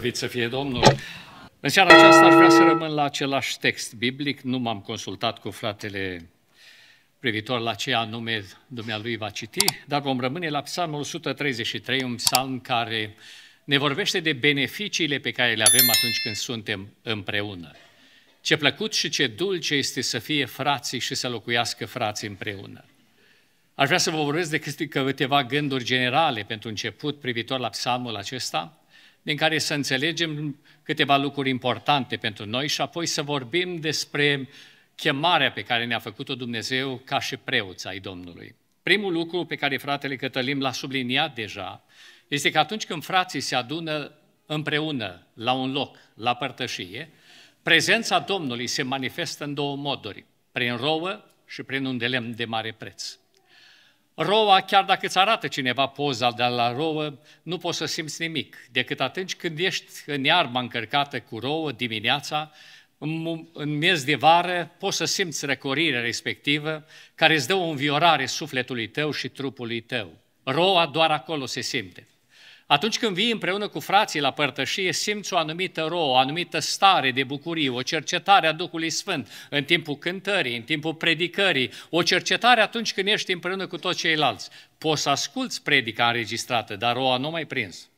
Slăvit să fie Domnul! În seara aceasta aș vrea să rămân la același text biblic, nu m-am consultat cu fratele privitor la ce anume dumnealui va citi, dar vom rămâne la psalmul 133, un psalm care ne vorbește de beneficiile pe care le avem atunci când suntem împreună. Ce plăcut și ce dulce este să fie frații și să locuiască frații împreună. Aș vrea să vă vorbesc de câteva gânduri generale pentru început privitor la psalmul acesta – din care să înțelegem câteva lucruri importante pentru noi și apoi să vorbim despre chemarea pe care ne-a făcut-o Dumnezeu ca și preoți ai Domnului. Primul lucru pe care fratele Cătălin l-a subliniat deja este că atunci când frații se adună împreună la un loc, la părtășie, prezența Domnului se manifestă în două moduri, prin rouă și prin un de lemn de mare preț. Roa, chiar dacă îți arată cineva poza de la rouă, nu poți să simți nimic, decât atunci când ești în iarba încărcată cu rouă dimineața, în miez de vară, poți să simți răcorirea respectivă, care îți dă o înviorare sufletului tău și trupului tău. Roa doar acolo se simte. Atunci când vii împreună cu frații la părtășie, simți o anumită rouă, o anumită stare de bucurie, o cercetare a Duhului Sfânt în timpul cântării, în timpul predicării, o cercetare atunci când ești împreună cu toți ceilalți. Poți să asculți predica înregistrată, dar roa nu mai prins.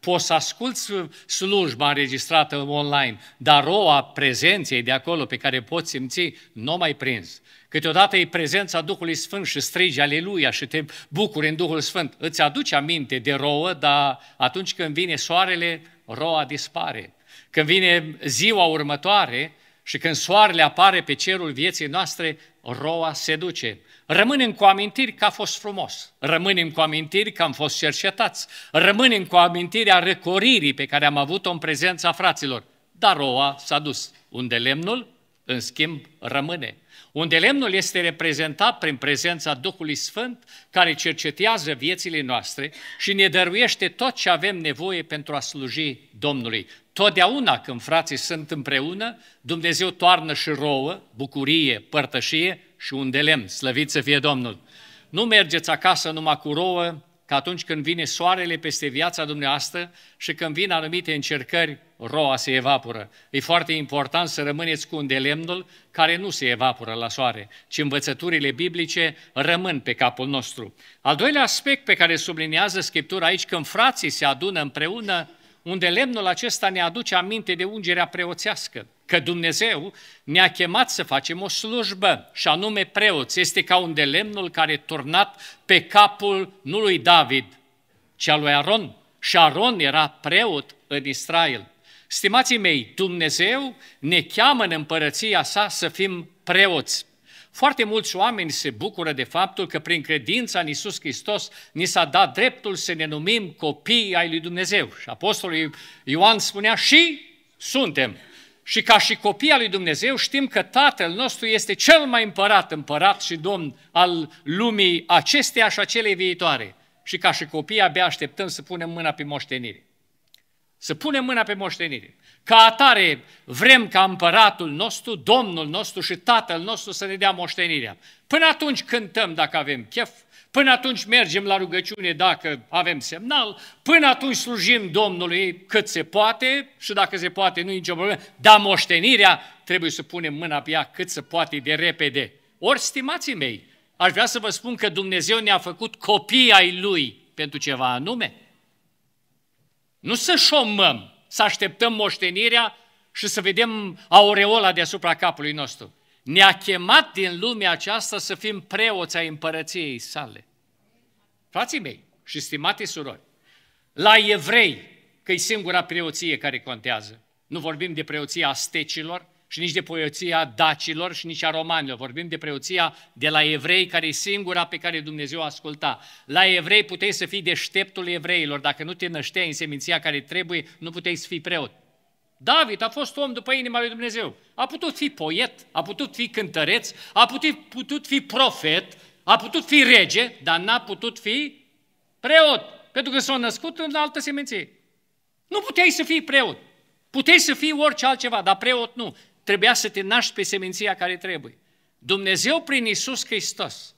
Poți să asculți slujba înregistrată online, dar roa prezenței de acolo pe care poți simți, nu mai prins. Câteodată e prezența Duhului Sfânt și strigi aleluia și te bucuri în Duhul Sfânt. Îți aduce aminte de rouă, dar atunci când vine soarele, roa dispare. Când vine ziua următoare și când soarele apare pe cerul vieții noastre, roa se duce. Rămânem cu amintiri că a fost frumos, rămânem cu amintiri că am fost cercetați, rămânem cu amintirea răcoririi pe care am avut-o în prezența fraților, dar roa s-a dus. Unde lemnul, în schimb, rămâne. Unde lemnul este reprezentat prin prezența Duhului Sfânt, care cercetează viețile noastre și ne dăruiește tot ce avem nevoie pentru a sluji Domnului. Totdeauna când frații sunt împreună, Dumnezeu toarnă și rouă, bucurie, părtășie și un de lemn, slăvit să fie Domnul. Nu mergeți acasă numai cu rouă, că atunci când vine soarele peste viața dumneavoastră și când vin anumite încercări, roa se evaporă. E foarte important să rămâneți cu un lemnul care nu se evaporă la soare, ci învățăturile biblice rămân pe capul nostru. Al doilea aspect pe care sublinează Scriptura aici, când frații se adună împreună, unde lemnul acesta ne aduce aminte de ungerea preoțească, că Dumnezeu ne-a chemat să facem o slujbă, și anume preoț, Este ca un de lemnul care turnat pe capul nu lui David, ci al lui Aron. Și Aron era preot în Israel. Stimații mei, Dumnezeu ne cheamă în împărăția sa să fim preoți. Foarte mulți oameni se bucură de faptul că prin credința în Iisus Hristos ni s-a dat dreptul să ne numim copii ai lui Dumnezeu. Și Apostolul Ioan spunea și suntem. Și ca și copii al lui Dumnezeu știm că Tatăl nostru este cel mai împărat, împărat și domn al lumii acesteia și acelei viitoare. Și ca și copii abia așteptăm să punem mâna pe moștenire. Să punem mâna pe moștenire. Ca atare vrem ca împăratul nostru, domnul nostru și tatăl nostru să ne dea moștenirea. Până atunci cântăm dacă avem chef, până atunci mergem la rugăciune dacă avem semnal, până atunci slujim Domnului cât se poate și dacă se poate nu e nicio problemă, dar moștenirea trebuie să punem mâna pe ea cât se poate de repede. Ori, stimații mei, aș vrea să vă spun că Dumnezeu ne-a făcut copii ai Lui pentru ceva anume. Nu să șomăm, să așteptăm moștenirea și să vedem aureola deasupra capului nostru. Ne-a chemat din lumea aceasta să fim preoți ai împărăției sale. Frații mei și stimate surori, la evrei, că e singura preoție care contează, nu vorbim de preoția astecilor, și nici de preoția dacilor și nici a romanilor. Vorbim de preoția de la evrei, care e singura pe care Dumnezeu asculta. La evrei puteai să fii deșteptul evreilor. Dacă nu te nășteai în seminția care trebuie, nu puteai să fii preot. David a fost om după inima lui Dumnezeu. A putut fi poet, a putut fi cântăreț, a putut, putut fi profet, a putut fi rege, dar n-a putut fi preot, pentru că s-a născut în altă seminție. Nu puteai să fii preot. Puteai să fii orice altceva, dar preot nu trebuia să te naști pe seminția care trebuie. Dumnezeu prin Isus Hristos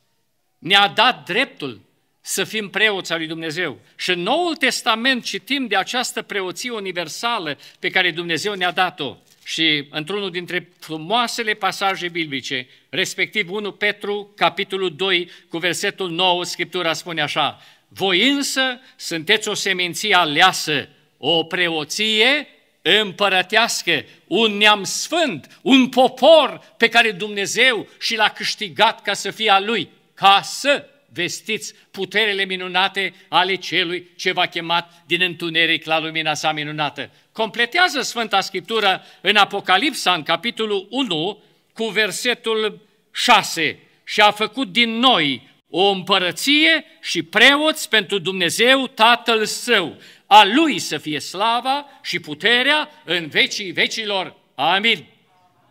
ne-a dat dreptul să fim preoți al lui Dumnezeu. Și în Noul Testament citim de această preoție universală pe care Dumnezeu ne-a dat-o. Și într-unul dintre frumoasele pasaje biblice, respectiv 1 Petru, capitolul 2, cu versetul 9, Scriptura spune așa, Voi însă sunteți o seminție aleasă, o preoție împărătească, un neam sfânt, un popor pe care Dumnezeu și l-a câștigat ca să fie a lui, ca să vestiți puterele minunate ale celui ce va chemat din întuneric la lumina sa minunată. Completează Sfânta Scriptură în Apocalipsa, în capitolul 1, cu versetul 6. Și a făcut din noi o împărăție și preoți pentru Dumnezeu Tatăl Său a Lui să fie slava și puterea în vecii vecilor. Amin.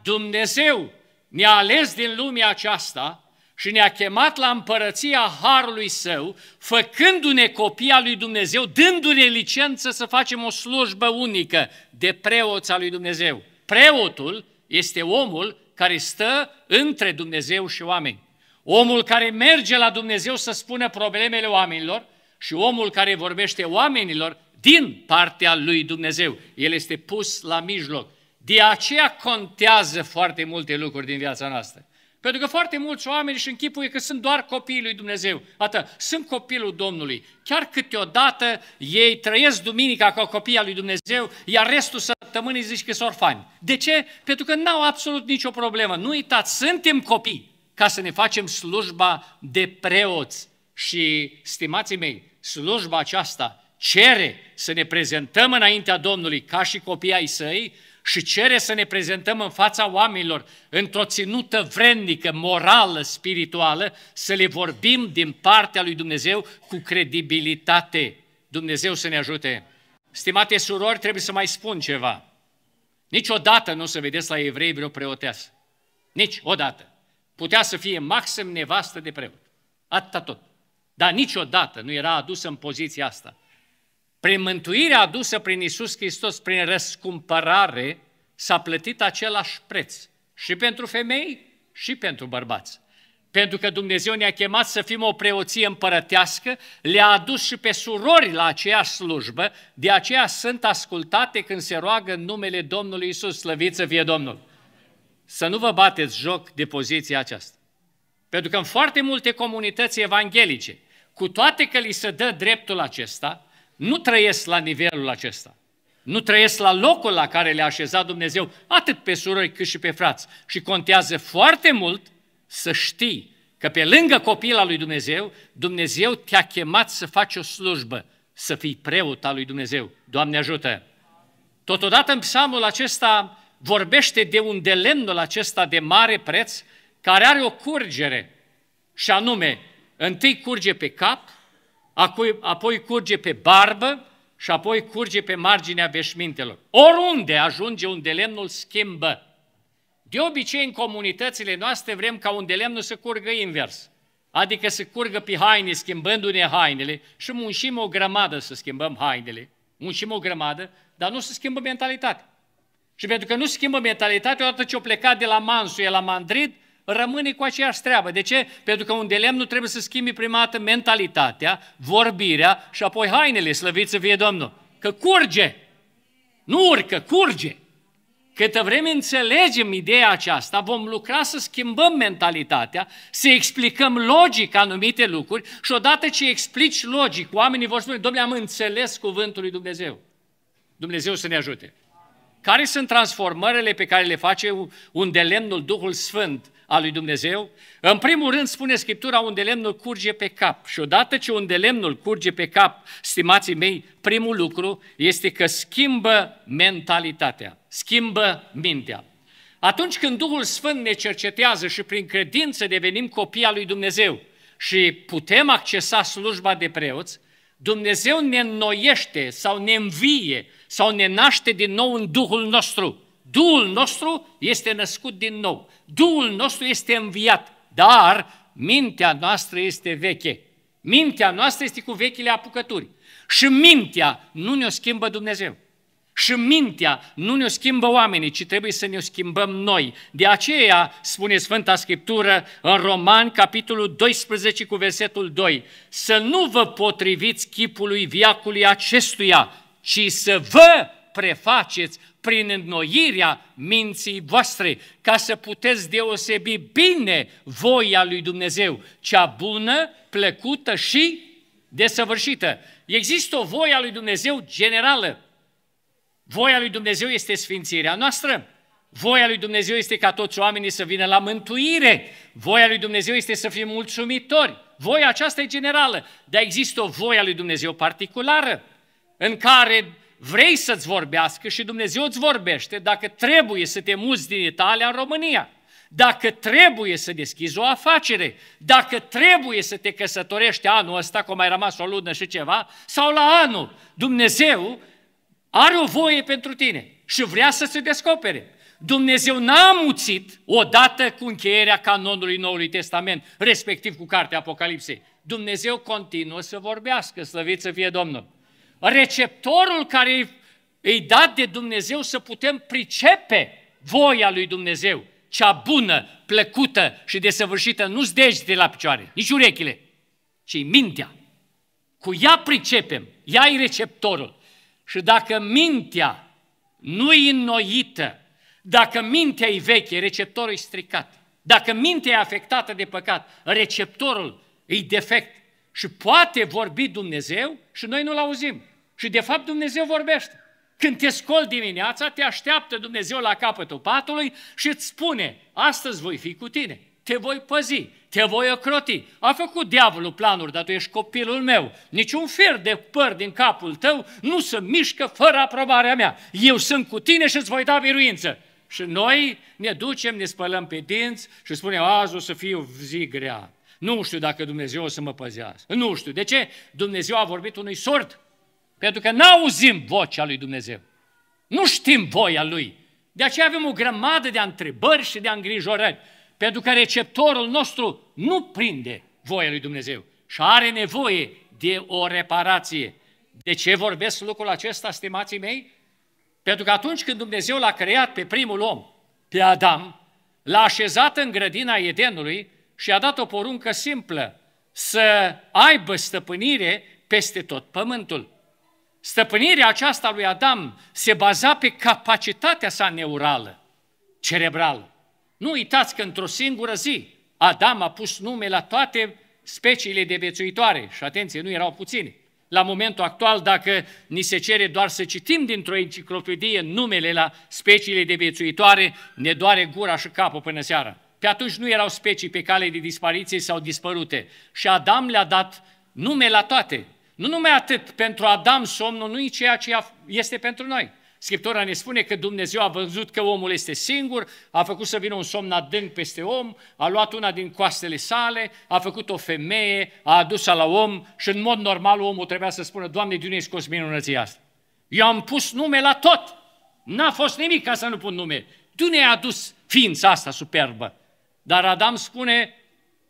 Dumnezeu ne-a ales din lumea aceasta și ne-a chemat la împărăția Harului Său, făcându-ne copia lui Dumnezeu, dându-ne licență să facem o slujbă unică de preoța lui Dumnezeu. Preotul este omul care stă între Dumnezeu și oameni. Omul care merge la Dumnezeu să spună problemele oamenilor și omul care vorbește oamenilor din partea lui Dumnezeu. El este pus la mijloc. De aceea contează foarte multe lucruri din viața noastră. Pentru că foarte mulți oameni își închipuie că sunt doar copiii lui Dumnezeu. Atât, sunt copilul Domnului. Chiar câteodată ei trăiesc duminica ca copii al lui Dumnezeu, iar restul săptămânii zici că sunt orfani. De ce? Pentru că n-au absolut nicio problemă. Nu uitați, suntem copii ca să ne facem slujba de preoți. Și, stimații mei, slujba aceasta cere să ne prezentăm înaintea Domnului ca și copii ai săi și cere să ne prezentăm în fața oamenilor într-o ținută vrednică, morală, spirituală, să le vorbim din partea lui Dumnezeu cu credibilitate. Dumnezeu să ne ajute! Stimate surori, trebuie să mai spun ceva. Niciodată nu o să vedeți la evrei vreo preoteasă. Nici Putea să fie maxim nevastă de preot. Atât tot. Dar niciodată nu era adusă în poziția asta. Prin mântuirea adusă prin Isus Hristos, prin răscumpărare, s-a plătit același preț și pentru femei și pentru bărbați. Pentru că Dumnezeu ne-a chemat să fim o preoție împărătească, le-a adus și pe surori la aceeași slujbă, de aceea sunt ascultate când se roagă în numele Domnului Isus, slăvit să fie Domnul. Să nu vă bateți joc de poziția aceasta. Pentru că în foarte multe comunități evanghelice, cu toate că li se dă dreptul acesta, nu trăiesc la nivelul acesta. Nu trăiesc la locul la care le-a așezat Dumnezeu, atât pe surori cât și pe frați. Și contează foarte mult să știi că pe lângă copila lui Dumnezeu, Dumnezeu te-a chemat să faci o slujbă, să fii preot al lui Dumnezeu. Doamne ajută! Totodată în psalmul acesta vorbește de un delemnul acesta de mare preț care are o curgere și anume, întâi curge pe cap, apoi, curge pe barbă și apoi curge pe marginea veșmintelor. Oriunde ajunge unde lemnul schimbă. De obicei, în comunitățile noastre vrem ca unde lemnul să curgă invers. Adică să curgă pe haine, schimbându-ne hainele și munșim o grămadă să schimbăm hainele. Munșim o grămadă, dar nu se schimbă mentalitatea. Și pentru că nu schimbă mentalitatea, odată ce o plecat de la Mansuie la Madrid, rămâne cu aceeași treabă. De ce? Pentru că un nu trebuie să schimbi prima dată mentalitatea, vorbirea și apoi hainele, slăviți să fie Domnul. Că curge! Nu urcă, curge! Câtă vreme înțelegem ideea aceasta, vom lucra să schimbăm mentalitatea, să explicăm logic anumite lucruri și odată ce explici logic, oamenii vor spune, domnule, am înțeles cuvântul lui Dumnezeu. Dumnezeu să ne ajute. Care sunt transformările pe care le face un delemnul Duhul Sfânt a lui Dumnezeu? În primul rând spune Scriptura unde lemnul curge pe cap și odată ce unde lemnul curge pe cap, stimații mei, primul lucru este că schimbă mentalitatea, schimbă mintea. Atunci când Duhul Sfânt ne cercetează și prin credință devenim copii al lui Dumnezeu și putem accesa slujba de preoți, Dumnezeu ne înnoiește sau ne învie sau ne naște din nou în Duhul nostru. Duhul nostru este născut din nou. Duhul nostru este înviat, dar mintea noastră este veche. Mintea noastră este cu vechile apucături. Și mintea nu ne-o schimbă Dumnezeu. Și mintea nu ne-o schimbă oamenii, ci trebuie să ne-o schimbăm noi. De aceea spune Sfânta Scriptură în Roman, capitolul 12 cu versetul 2, să nu vă potriviți chipului viacului acestuia, ci să vă prefaceți prin înnoirea minții voastre, ca să puteți deosebi bine voia lui Dumnezeu, cea bună, plăcută și desăvârșită. Există o voie a lui Dumnezeu generală. Voia lui Dumnezeu este sfințirea noastră. Voia lui Dumnezeu este ca toți oamenii să vină la mântuire. Voia lui Dumnezeu este să fim mulțumitori. Voia aceasta e generală, dar există o voie a lui Dumnezeu particulară în care vrei să-ți vorbească și Dumnezeu îți vorbește dacă trebuie să te muți din Italia în România, dacă trebuie să deschizi o afacere, dacă trebuie să te căsătorești anul ăsta, cum ai rămas o lună și ceva, sau la anul, Dumnezeu are o voie pentru tine și vrea să se descopere. Dumnezeu n-a muțit odată cu încheierea canonului Noului Testament, respectiv cu cartea Apocalipsei. Dumnezeu continuă să vorbească, slăvit să fie Domnul receptorul care îi dat de Dumnezeu să putem pricepe voia lui Dumnezeu, cea bună, plăcută și desăvârșită, nu zdești de la picioare, nici urechile, ci mintea. Cu ea pricepem, ea e receptorul. Și dacă mintea nu e înnoită, dacă mintea e veche, receptorul e stricat. Dacă mintea e afectată de păcat, receptorul e defect. Și poate vorbi Dumnezeu și noi nu-L auzim. Și de fapt Dumnezeu vorbește. Când te scol dimineața, te așteaptă Dumnezeu la capătul patului și îți spune, astăzi voi fi cu tine, te voi păzi, te voi ocroti. A făcut diavolul planuri, dar tu ești copilul meu. Niciun fir de păr din capul tău nu se mișcă fără aprobarea mea. Eu sunt cu tine și îți voi da viruință. Și noi ne ducem, ne spălăm pe dinți și spunem, azi o să fie o zi grea. Nu știu dacă Dumnezeu o să mă păzească. Nu știu. De ce? Dumnezeu a vorbit unui sort? Pentru că n-auzim vocea lui Dumnezeu. Nu știm voia lui. De aceea avem o grămadă de întrebări și de îngrijorări. Pentru că receptorul nostru nu prinde voia lui Dumnezeu și are nevoie de o reparație. De ce vorbesc lucrul acesta, stimații mei? Pentru că atunci când Dumnezeu l-a creat pe primul om, pe Adam, l-a așezat în grădina Edenului și a dat o poruncă simplă, să aibă stăpânire peste tot pământul. Stăpânirea aceasta lui Adam se baza pe capacitatea sa neurală, cerebrală. Nu uitați că într-o singură zi Adam a pus nume la toate speciile de viețuitoare și atenție, nu erau puține. La momentul actual, dacă ni se cere doar să citim dintr-o enciclopedie numele la speciile de viețuitoare, ne doare gura și capul până seara. Pe atunci nu erau specii pe cale de dispariție sau dispărute și Adam le-a dat nume la toate, nu numai atât, pentru Adam somnul nu e ceea ce este pentru noi. Scriptura ne spune că Dumnezeu a văzut că omul este singur, a făcut să vină un somn adânc peste om, a luat una din coastele sale, a făcut o femeie, a adus-o la om și în mod normal omul trebuia să spună, Doamne, de unde scos minunăția asta? Eu am pus nume la tot. N-a fost nimic ca să nu pun nume. Tu ne-ai adus ființa asta superbă. Dar Adam spune,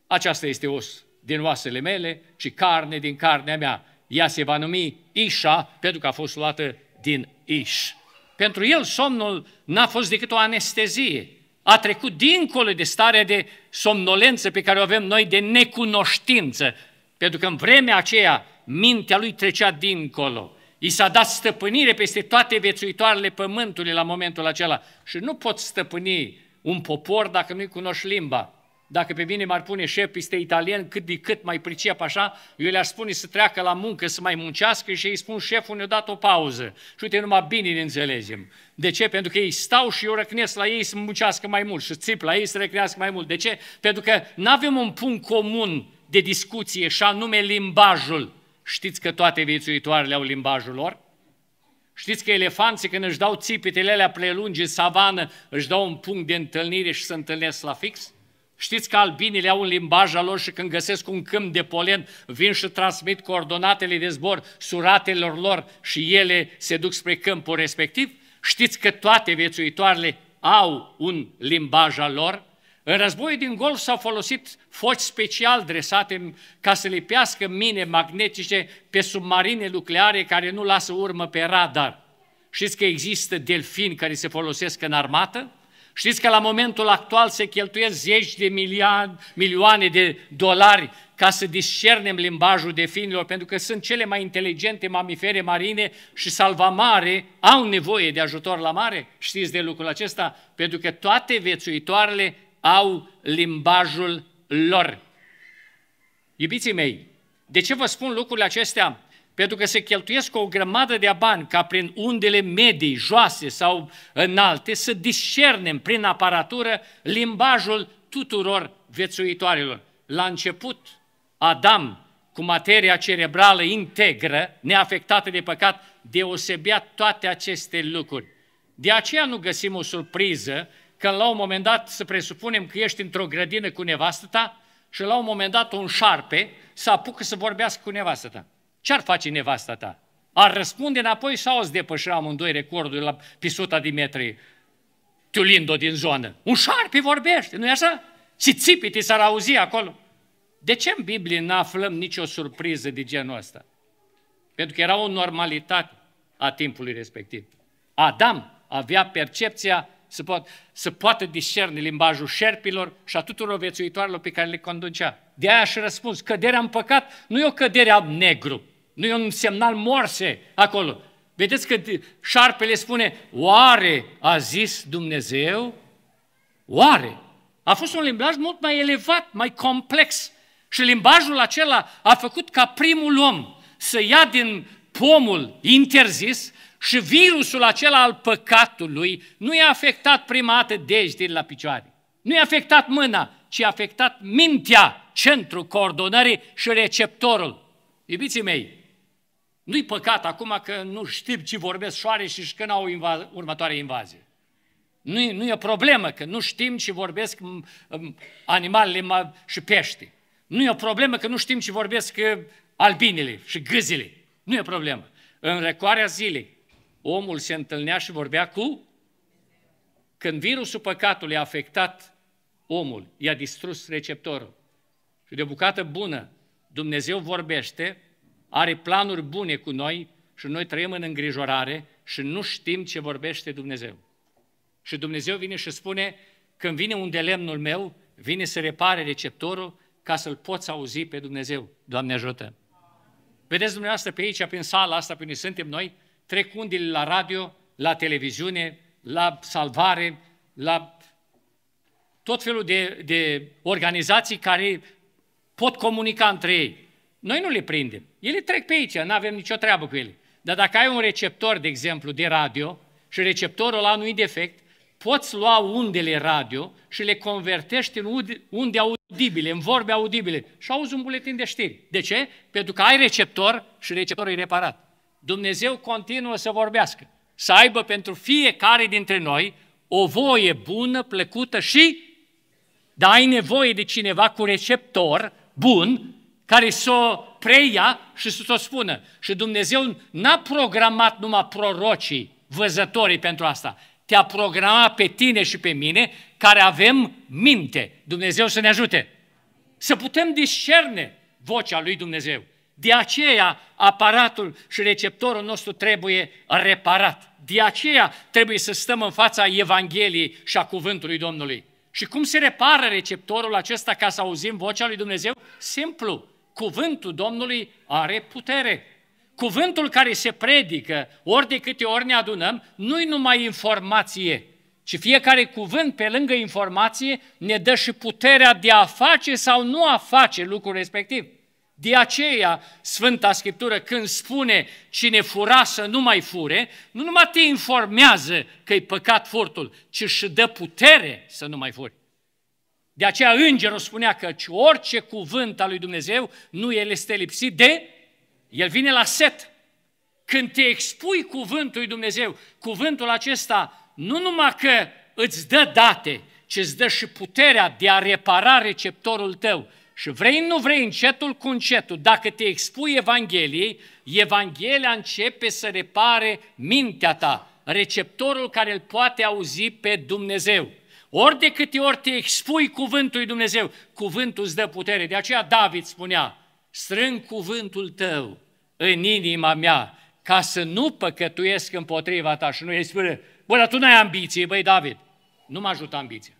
aceasta este os din oasele mele și carne din carnea mea. Ea se va numi Isha, pentru că a fost luată din Ish. Pentru el somnul n-a fost decât o anestezie. A trecut dincolo de starea de somnolență pe care o avem noi, de necunoștință. Pentru că în vremea aceea mintea lui trecea dincolo. I s-a dat stăpânire peste toate vețuitoarele pământului la momentul acela. Și nu poți stăpâni un popor dacă nu-i cunoști limba. Dacă pe mine m-ar pune șef este italian, cât de cât mai pricep așa, eu le-aș spune să treacă la muncă, să mai muncească și ei spun șeful ne-a dat o pauză. Și uite, numai bine ne înțelegem. De ce? Pentru că ei stau și eu răcnesc la ei să muncească mai mult și țip la ei să răcnească mai mult. De ce? Pentru că nu avem un punct comun de discuție și anume limbajul. Știți că toate viețuitoarele au limbajul lor? Știți că elefanții când își dau țipitele alea prelungi în savană, își dau un punct de întâlnire și se întâlnesc la fix? Știți că albinile au un limbaj al lor și când găsesc un câmp de polen, vin și transmit coordonatele de zbor suratelor lor și ele se duc spre câmpul respectiv? Știți că toate viețuitoarele au un limbaj al lor? În războiul din Golf s-au folosit foci special dresate ca să lipească mine magnetice pe submarine nucleare care nu lasă urmă pe radar. Știți că există delfini care se folosesc în armată? Știți că la momentul actual se cheltuiesc zeci de miliard, milioane de dolari ca să discernem limbajul definilor, pentru că sunt cele mai inteligente mamifere marine și salvamare au nevoie de ajutor la mare, știți de lucrul acesta, pentru că toate viețuitoarele au limbajul lor. Iubiții mei, de ce vă spun lucrurile acestea? pentru că se cheltuiesc o grămadă de bani ca prin undele medii, joase sau înalte, să discernem prin aparatură limbajul tuturor viețuitoarelor. La început, Adam, cu materia cerebrală integră, neafectată de păcat, deosebea toate aceste lucruri. De aceea nu găsim o surpriză că la un moment dat să presupunem că ești într-o grădină cu nevastă ta și la un moment dat un șarpe să apucă să vorbească cu nevastă ta. Ce-ar face nevasta ta? Ar răspunde înapoi sau îți depăși amândoi recordul la pisuta metri Tiulindo din zonă. Un șarpi vorbește, nu-i așa? Și țipite s-ar auzi acolo. De ce în Biblie nu aflăm nicio surpriză de genul ăsta? Pentru că era o normalitate a timpului respectiv. Adam avea percepția să, poate se poată discerne limbajul șerpilor și a tuturor viețuitoarelor pe care le conducea. De aia și răspuns, căderea în păcat nu e o cădere a negru, nu e un semnal morse acolo. Vedeți că șarpele spune, oare a zis Dumnezeu? Oare? A fost un limbaj mult mai elevat, mai complex. Și limbajul acela a făcut ca primul om să ia din pomul interzis și virusul acela al păcatului nu i-a afectat prima dată dejdile la picioare, nu i-a afectat mâna, ci a afectat mintea, centrul coordonării și receptorul. Iubiții mei, nu-i păcat acum că nu știm ce vorbesc șoare și când au inva- următoare invazie. Nu e, nu e o problemă că nu știm ce vorbesc animalele și pește. Nu e o problemă că nu știm ce vorbesc albinele și gâzile. Nu e o problemă. În recoarea zilei, omul se întâlnea și vorbea cu? Când virusul păcatului a afectat omul, i-a distrus receptorul. Și de o bucată bună, Dumnezeu vorbește, are planuri bune cu noi și noi trăim în îngrijorare și nu știm ce vorbește Dumnezeu. Și Dumnezeu vine și spune, când vine de lemnul meu, vine să repare receptorul ca să-l poți auzi pe Dumnezeu. Doamne ajută! Vedeți dumneavoastră pe aici, prin sala asta, pe unde suntem noi, trecându-le la radio, la televiziune, la salvare, la tot felul de, de organizații care pot comunica între ei. Noi nu le prindem. Ele trec pe aici, nu avem nicio treabă cu ele. Dar dacă ai un receptor, de exemplu, de radio și receptorul ăla nu-i defect, poți lua undele radio și le convertești în unde audibile, în vorbe audibile și auzi un buletin de știri. De ce? Pentru că ai receptor și receptorul e reparat. Dumnezeu continuă să vorbească, să aibă pentru fiecare dintre noi o voie bună, plăcută și dar ai nevoie de cineva cu receptor bun care să o preia și să o spună. Și Dumnezeu n-a programat numai prorocii, văzătorii pentru asta. Te-a programat pe tine și pe mine care avem minte. Dumnezeu să ne ajute. Să putem discerne vocea lui Dumnezeu. De aceea aparatul și receptorul nostru trebuie reparat. De aceea trebuie să stăm în fața Evangheliei și a Cuvântului Domnului. Și cum se repară receptorul acesta ca să auzim vocea lui Dumnezeu? Simplu, cuvântul Domnului are putere. Cuvântul care se predică, ori de câte ori ne adunăm, nu-i numai informație, și fiecare cuvânt, pe lângă informație, ne dă și puterea de a face sau nu a face lucrul respectiv. De aceea, Sfânta Scriptură, când spune cine fura să nu mai fure, nu numai te informează că e păcat furtul, ci și dă putere să nu mai furi. De aceea îngerul spunea că orice cuvânt al lui Dumnezeu nu el este lipsit de, el vine la set. Când te expui cuvântul lui Dumnezeu, cuvântul acesta nu numai că îți dă date, ci îți dă și puterea de a repara receptorul tău, și vrei, nu vrei, încetul cu încetul, dacă te expui Evangheliei, Evanghelia începe să repare mintea ta, receptorul care îl poate auzi pe Dumnezeu. Ori de câte ori te expui cuvântul lui Dumnezeu, cuvântul îți dă putere. De aceea David spunea, strâng cuvântul tău în inima mea, ca să nu păcătuiesc împotriva ta. Și nu îi spune, bă, dar tu n-ai ambiție, băi, David. Nu mă ajută ambiția.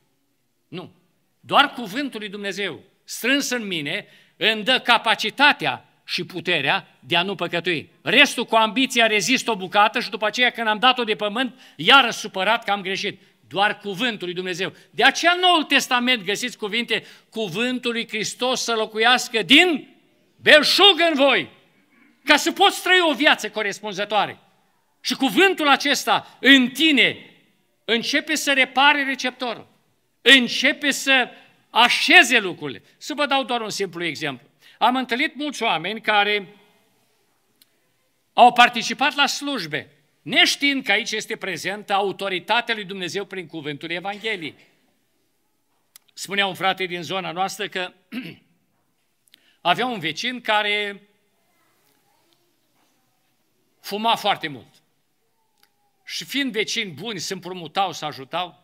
Nu. Doar cuvântul lui Dumnezeu strâns în mine îmi dă capacitatea și puterea de a nu păcătui. Restul cu ambiția rezist o bucată și după aceea când am dat-o de pământ, iară supărat că am greșit. Doar cuvântul lui Dumnezeu. De aceea în Noul Testament găsiți cuvinte, cuvântul lui Hristos să locuiască din belșug în voi, ca să poți trăi o viață corespunzătoare. Și cuvântul acesta în tine începe să repare receptorul, începe să așeze lucrurile. Să vă dau doar un simplu exemplu. Am întâlnit mulți oameni care au participat la slujbe, neștiind că aici este prezentă autoritatea lui Dumnezeu prin cuvântul Evangheliei. Spunea un frate din zona noastră că avea un vecin care fuma foarte mult. Și fiind vecini buni, se împrumutau, să ajutau,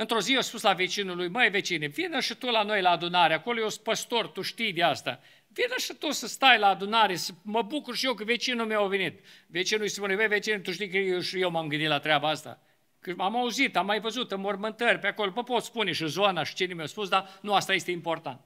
Într-o zi eu spus la vecinul lui, măi vecine, vină și tu la noi la adunare, acolo eu sunt păstor, tu știi de asta. Vină și tu să stai la adunare, să mă bucur și eu că vecinul meu a venit. Vecinul îi spune, băi vecine, tu știi că eu și eu m-am gândit la treaba asta. Că am auzit, am mai văzut în mormântări pe acolo, mă pot spune și zona și cine mi-a spus, dar nu asta este important.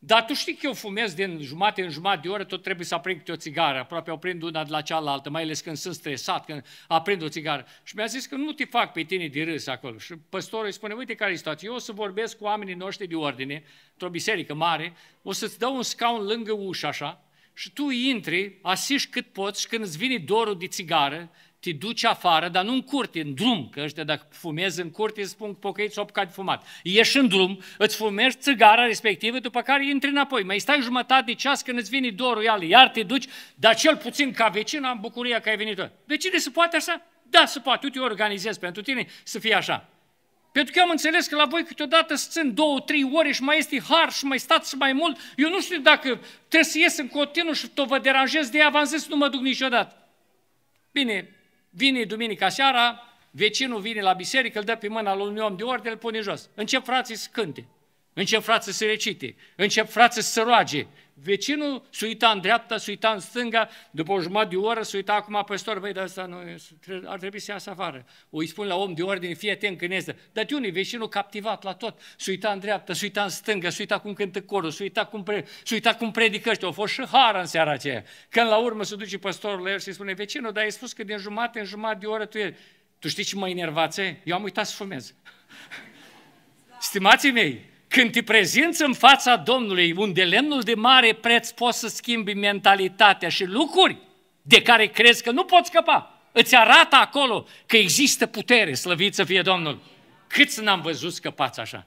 Dar tu știi că eu fumez din jumate în jumătate de oră, tot trebuie să aprind câte o țigară. Aproape aprind una de la cealaltă, mai ales când sunt stresat, când aprind o țigară. Și mi-a zis că nu te fac pe tine de râs acolo. Și păstorul îi spune, uite care e situația, eu o să vorbesc cu oamenii noștri de ordine, într-o biserică mare, o să-ți dau un scaun lângă ușa așa, și tu intri, asiști cât poți și când îți vine dorul de țigară, te duci afară, dar nu în curte, în drum, că ăștia dacă fumezi în curte îți spun pocăiți op că de fumat. Ieși în drum, îți fumești țigara respectivă, după care intri înapoi. Mai stai jumătate de ceas când îți vine dorul iar, iar te duci, dar cel puțin ca vecin am bucuria că ai venit. Vecine, se poate așa? Da, se poate, eu te organizez pentru tine să fie așa. Pentru că am înțeles că la voi câteodată țin două, trei ore și mai este har și mai stați mai mult. Eu nu știu dacă trebuie să ies în continuu și tot vă deranjez, de ea v-am zis, nu mă duc niciodată. Bine, Vine duminica seara, vecinul vine la biserică, îl dă pe mâna lui un om de ordine, îl pune jos. Încep frații să cânte, încep frații să recite, încep frații să se roage, Vecinul se uita în dreapta, se uita în stânga, după o jumătate de oră se uita acum păstor, băi, dar asta nu, ar trebui să iasă afară. O îi spun la om de ordine, fie atent când este. Dar de unii, vecinul captivat la tot, se uita în dreapta, se uita în stânga, se uita cum cântă corul, se uita cum, pre, se uita cum predică ăștia. Au fost și hara în seara aceea. Când la urmă se duce păstorul la el și spune, vecinul, dar ai spus că din jumătate în jumătate de oră tu e... Tu știi ce mă enervați? Eu am uitat să fumez. Stimații mei, când te prezinți în fața Domnului, unde lemnul de mare preț poți să schimbi mentalitatea și lucruri de care crezi că nu poți scăpa, îți arată acolo că există putere, slăvit să fie Domnul. să n-am văzut scăpați așa?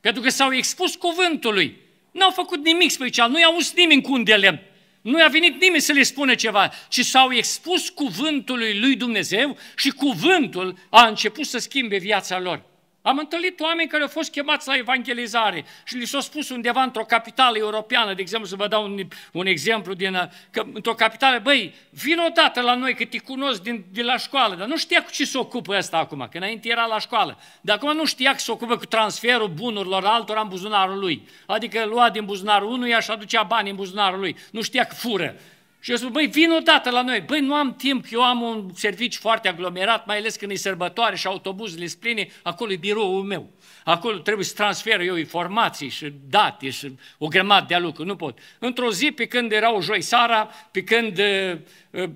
Pentru că s-au expus cuvântului. N-au făcut nimic special, nu i-a uns nimeni cu un de lemn. Nu i-a venit nimeni să le spune ceva, ci s-au expus cuvântului lui Dumnezeu și cuvântul a început să schimbe viața lor. Am întâlnit oameni care au fost chemați la evangelizare și li s au spus undeva într-o capitală europeană, de exemplu, să vă dau un, un exemplu, din, uh, că, într-o capitală, băi, vin odată la noi, că te cunosc din, din la școală, dar nu știa cu ce se ocupă ăsta acum, că înainte era la școală, dar acum nu știa că se ocupă cu transferul bunurilor altora în buzunarul lui. Adică lua din buzunarul unuia și aducea bani în buzunarul lui. Nu știa că fură. Și eu spun, băi, vin odată la noi. Băi, nu am timp, eu am un serviciu foarte aglomerat, mai ales când e sărbătoare și autobuzele sunt spline, acolo e biroul meu. Acolo trebuie să transfer eu informații și date și o grămadă de lucruri, nu pot. Într-o zi, pe când erau joi sara, pe când uh, uh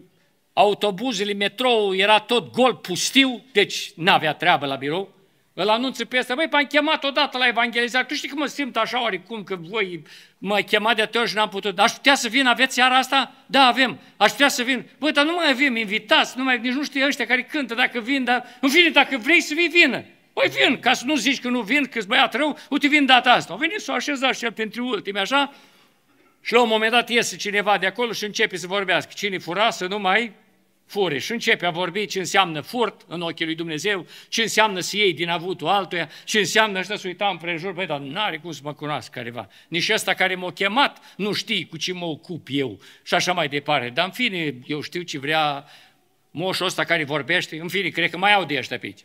autobuzele, metrou era tot gol, pustiu, deci n-avea treabă la birou, îl anunță pe ăsta, băi, m-am chemat odată la evangelizare, tu știi cum mă simt așa oricum, că voi mă chemat de atunci și n-am putut. Aș putea să vin, aveți seara asta? Da, avem. Aș putea să vin. băi, dar nu mai avem. invitați, nu mai, nici nu știu ăștia care cântă dacă vin, dar în fine, dacă vrei să vii, vină. Păi vin, ca să nu zici că nu vin, că-s băiat rău, uite vin data asta. Au venit să o așeză și el pentru ultime, așa, și la un moment dat iese cineva de acolo și începe să vorbească. Cine fura să nu mai fure și începe a vorbi ce înseamnă furt în ochii lui Dumnezeu, ce înseamnă să iei din avutul altuia, ce înseamnă ăștia să uita împrejur, băi, dar nu are cum să mă cunoască careva. Nici ăsta care m-a chemat nu știi cu ce mă ocup eu și așa mai departe. Dar în fine, eu știu ce vrea moșul ăsta care vorbește, în fine, cred că mai au de ăștia pe aici.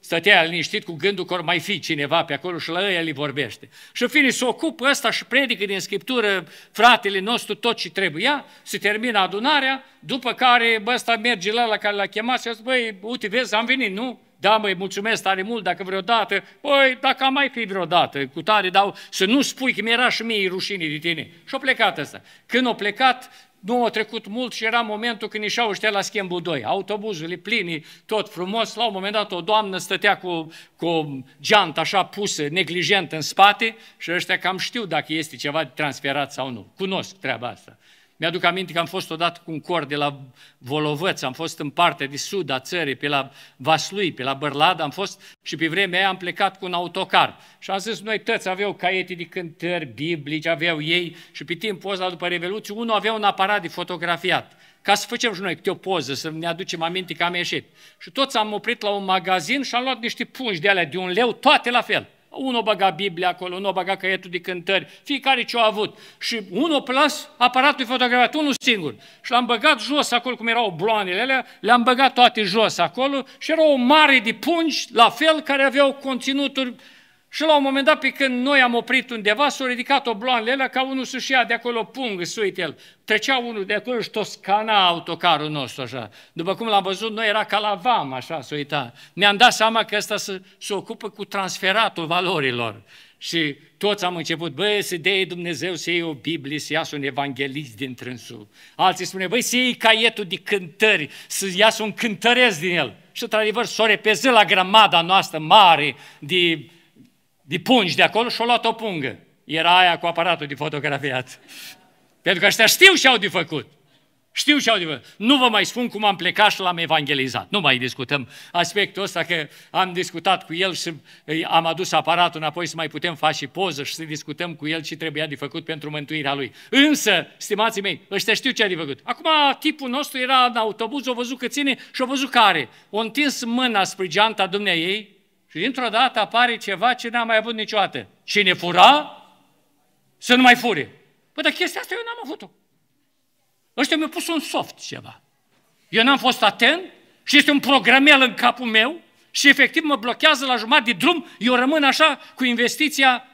Stătea liniștit cu gândul că mai fi cineva pe acolo și la ăia îi vorbește. Și în fine, se s-o ocupă ăsta și predică din Scriptură fratele nostru tot ce trebuia, se termină adunarea, după care bă, ăsta merge la la care l-a chemat și a zis, băi, uite, vezi, am venit, nu? Da, măi, mulțumesc tare mult dacă vreodată, băi, dacă am mai fi vreodată, cu tare dau, să nu spui că mi-era și mie rușine de tine. Și-a plecat ăsta. Când a plecat, nu a trecut mult și era momentul când ieșeau ăștia la schimbul 2, autobuzul plini, tot frumos, la un moment dat o doamnă stătea cu, cu o geantă așa pusă, neglijent în spate și ăștia cam știu dacă este ceva transferat sau nu, cunosc treaba asta. Mi-aduc aminte că am fost odată cu un cor de la Volovăț, am fost în partea de sud a țării, pe la Vaslui, pe la Bărlad, am fost și pe vremea aia am plecat cu un autocar. Și am zis, noi toți aveau caiete de cântări biblici, aveau ei și pe timpul ăsta după Revoluție, unul avea un aparat de fotografiat ca să facem și noi câte o poză, să ne aducem aminte că am ieșit. Și toți am oprit la un magazin și am luat niște pungi de alea de un leu, toate la fel. Unul băga Biblia acolo, unul băga căietul de cântări, fiecare ce-a avut. Și unul plus aparatul fotografiat, unul singur. Și l-am băgat jos acolo, cum erau bloanele alea, le-am băgat toate jos acolo și erau o mare de pungi, la fel, care aveau conținuturi și la un moment dat, pe când noi am oprit undeva, s-au ridicat obloanele alea ca unul să-și ia de acolo pung, să uite el. Trecea unul de acolo și toscana autocarul nostru așa. După cum l-am văzut, noi era ca la vam, așa, să uita. Ne-am dat seama că ăsta se, se ocupă cu transferatul valorilor. Și toți am început, băi, să dea Dumnezeu să iei o Biblie, să iasă un evanghelist din trânsul. Alții spune, băi, să iei caietul de cântări, să iasă un cântăresc din el. Și, într-adevăr, s-o la grămada noastră mare de de pungi de acolo și o luat o pungă. Era aia cu aparatul de fotografiat. Pentru că ăștia știu ce au de făcut. Știu ce au de făcut. Nu vă mai spun cum am plecat și l-am evangelizat. Nu mai discutăm aspectul ăsta că am discutat cu el și am adus aparatul înapoi să mai putem face și poză și să discutăm cu el ce trebuia de făcut pentru mântuirea lui. Însă, stimații mei, ăștia știu ce a de făcut. Acum tipul nostru era în autobuz, o văzut că ține și o văzut care. O întins mâna spre geanta dumnea ei și dintr-o dată apare ceva ce n-am mai avut niciodată. Cine fura, să nu mai fure. Păi, dar chestia asta eu n-am avut-o. Ăștia mi-au pus un soft ceva. Eu n-am fost atent și este un programel în capul meu și efectiv mă blochează la jumătate de drum, eu rămân așa cu investiția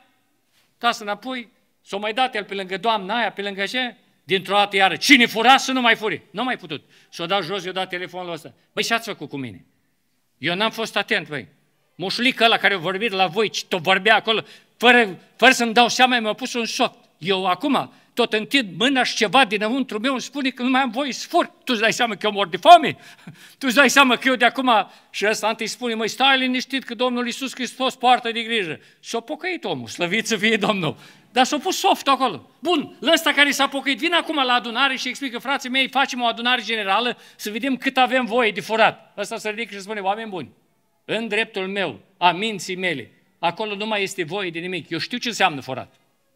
tasă înapoi, s-o mai dat el pe lângă doamna aia, pe lângă ce, dintr-o dată iară, cine fura să nu mai furi. Nu mai putut. S-o dat jos, eu dat telefonul ăsta. Băi, ce ați făcut cu mine? Eu n-am fost atent, băi. Moșulică la care vorbit la voi, tot vorbea acolo, fără, fără să-mi dau seama, mi-a pus un șoc. Eu acum tot întind mâna și ceva dinăuntru meu îmi spune că nu mai am voie să fur. Tu îți dai seama că eu mor de foame? Tu îți dai seama că eu de acum... Și ăsta îi spune, măi, stai liniștit că Domnul Iisus Hristos poartă de grijă. Și-a pocăit omul, slăvit să fie Domnul. Dar s-a pus soft acolo. Bun, ăsta care s-a pocăit, vine acum la adunare și explică, frații mei, facem o adunare generală să vedem cât avem voie de furat. Ăsta se ridică și spune, oameni buni, în dreptul meu, a minții mele, acolo nu mai este voie de nimic. Eu știu ce înseamnă forat.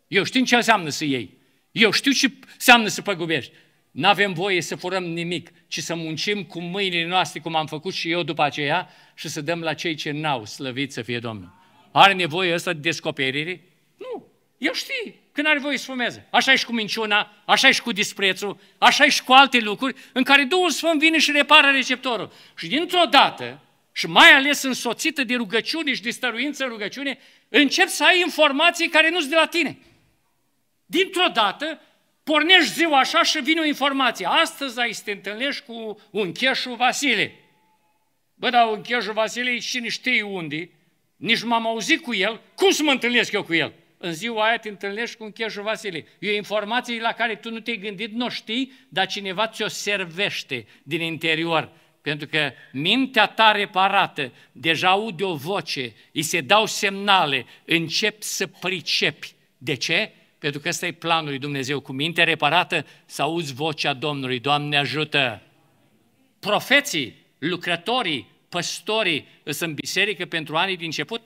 Eu știu ce înseamnă să iei. Eu știu ce înseamnă să păgubești. Nu avem voie să furăm nimic, ci să muncim cu mâinile noastre, cum am făcut și eu după aceea, și să dăm la cei ce n-au, slăvit să fie Domnul. Are nevoie ăsta de descoperire? Nu. Eu știu când are voie să fumeze. Așa e și cu minciuna, așa e și cu disprețul, așa e și cu alte lucruri în care Duhul Sfânt vine și repară receptorul. Și dintr-o dată, și mai ales însoțită de rugăciune și de stăruință în rugăciune, încep să ai informații care nu sunt de la tine. Dintr-o dată, pornești ziua așa și vine o informație. Astăzi ai să te întâlnești cu un cheșul Vasile. Bă, dar un cheșul Vasile și cine știe unde, nici m-am auzit cu el, cum să mă întâlnesc eu cu el? În ziua aia te întâlnești cu un cheșul Vasile. E o informație la care tu nu te-ai gândit, nu știi, dar cineva ți-o servește din interior pentru că mintea ta reparată deja aude o voce, îi se dau semnale, încep să pricepi. De ce? Pentru că ăsta e planul lui Dumnezeu. Cu mintea reparată să auzi vocea Domnului. Doamne ajută! Profeții, lucrătorii, păstorii sunt în biserică pentru anii din început?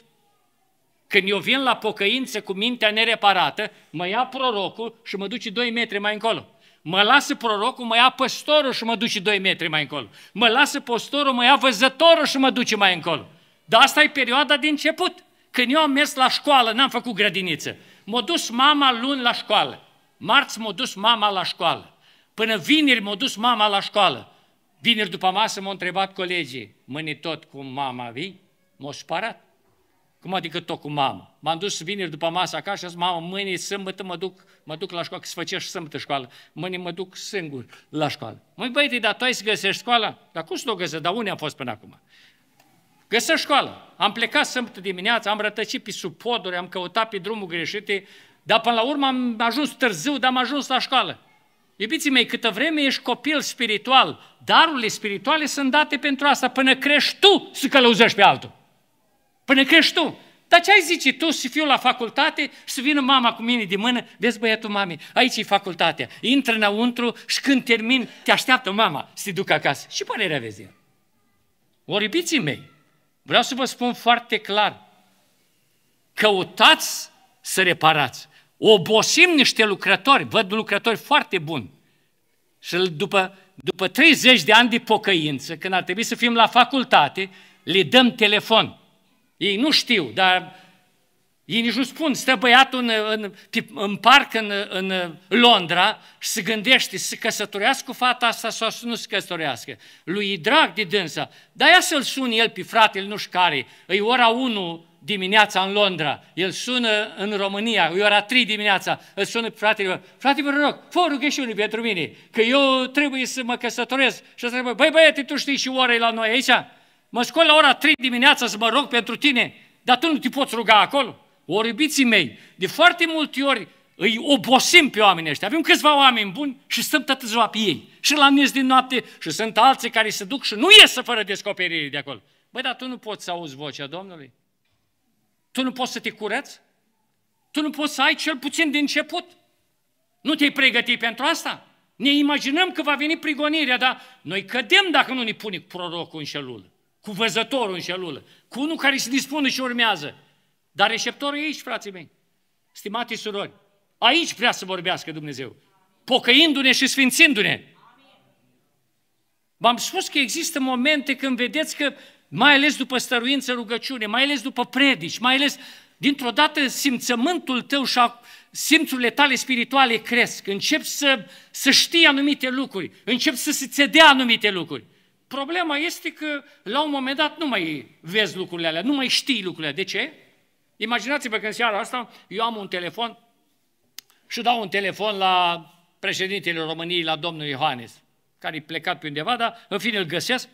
Când eu vin la pocăință cu mintea nereparată, mă ia prorocul și mă duce 2 metri mai încolo. Mă lasă prorocul, mă ia păstorul și mă duce 2 metri mai încolo. Mă lasă păstorul, mă ia văzătorul și mă duce mai încolo. Dar asta e perioada din început. Când eu am mers la școală, n-am făcut grădiniță. M-a dus mama luni la școală. Marți m-a dus mama la școală. Până vineri m-a dus mama la școală. Vineri după masă m-au întrebat colegii, mâni tot cum mama vii? m a sparat. Cum adică tot cu mamă? M-am dus vineri după masă acasă și am zis, mamă, mâine sâmbătă mă duc, mă duc la școală, că se făcea și sâmbătă școală. Mâine mă duc singur la școală. Măi, băiete, dar tu ai să găsești școala? Dar cum să o găsești? Dar unde am fost până acum? Găsești școală. Am plecat sâmbătă dimineața, am rătăcit pe sub poduri, am căutat pe drumul greșit, dar până la urmă am ajuns târziu, dar am ajuns la școală. Iubiții mei, câtă vreme ești copil spiritual, darurile spirituale sunt date pentru asta, până crești tu să călăuzești pe altul. Până crești tu. Dar ce ai zice tu și fiul la facultate și să vină mama cu mine de mână, vezi băiatul mami, aici e facultatea, intră înăuntru și când termin te așteaptă mama să te ducă acasă. Și părerea vezi el. Ori mei, vreau să vă spun foarte clar, căutați să reparați. Obosim niște lucrători, văd lucrători foarte buni. Și după, după 30 de ani de pocăință, când ar trebui să fim la facultate, le dăm telefon ei nu știu, dar ei nici nu spun, stă băiatul în, în, în parc în, în Londra și se gândește să căsătorească cu fata asta sau să nu se căsătorească. Lui e drag de dânsa, dar ia să-l suni el pe fratele nu știu care, e ora 1 dimineața în Londra, el sună în România, e ora 3 dimineața, îl sună pe fratele meu, frate, vă rog, fă rugăciune pentru mine, că eu trebuie să mă căsătoresc. Și să trebuie, băi băiete, tu știi și ora e la noi aici? mă scol la ora 3 dimineața să mă rog pentru tine, dar tu nu te poți ruga acolo? o iubiții mei, de foarte multe ori îi obosim pe oamenii ăștia. Avem câțiva oameni buni și stăm toată ziua pe ei. Și la miez din noapte și sunt alții care se duc și nu ies fără descoperire de acolo. Băi, dar tu nu poți să auzi vocea Domnului? Tu nu poți să te curăți? Tu nu poți să ai cel puțin de început? Nu te-ai pregătit pentru asta? Ne imaginăm că va veni prigonirea, dar noi cădem dacă nu ne pune prorocul în șelulă cu văzătorul în șelulă, cu unul care se dispune și urmează. Dar receptorul e aici, frații mei, stimate surori. Aici vrea să vorbească Dumnezeu, pocăindu-ne și sfințindu-ne. V-am spus că există momente când vedeți că, mai ales după stăruință rugăciune, mai ales după predici, mai ales dintr-o dată simțământul tău și simțurile tale spirituale cresc, începi să, să știi anumite lucruri, începi să se cedea anumite lucruri. Problema este că la un moment dat nu mai vezi lucrurile alea, nu mai știi lucrurile. De ce? Imaginați-vă că în seara asta eu am un telefon și dau un telefon la președintele României, la domnul Iohannis, care e plecat pe undeva, dar în fine îl găsesc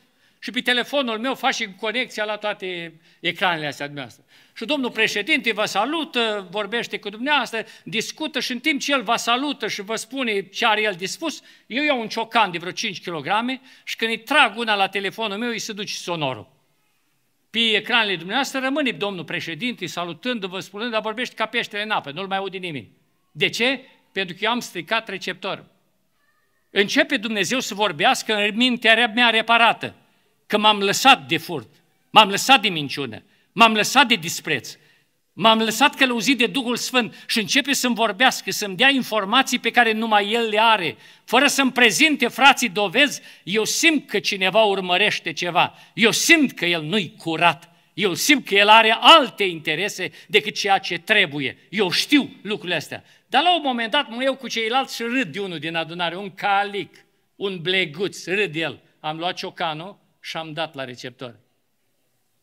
și pe telefonul meu faci conexia la toate ecranele astea dumneavoastră. Și domnul președinte vă salută, vorbește cu dumneavoastră, discută și în timp ce el vă salută și vă spune ce are el dispus, eu iau un ciocan de vreo 5 kg și când îi trag una la telefonul meu, îi se duce sonorul. Pe ecranele dumneavoastră rămâne domnul președinte salutându-vă, spunând, dar vorbește ca peștele în apă, nu-l mai aude nimeni. De ce? Pentru că eu am stricat receptorul. Începe Dumnezeu să vorbească în mintea mea reparată că m-am lăsat de furt, m-am lăsat de minciună, m-am lăsat de dispreț, m-am lăsat călăuzit de Duhul Sfânt și începe să-mi vorbească, să-mi dea informații pe care numai El le are. Fără să-mi prezinte frații dovezi, eu simt că cineva urmărește ceva, eu simt că El nu-i curat, eu simt că el are alte interese decât ceea ce trebuie. Eu știu lucrurile astea. Dar la un moment dat mă eu cu ceilalți și râd de unul din adunare, un calic, un bleguț, râd el. Am luat ciocanul și am dat la receptor.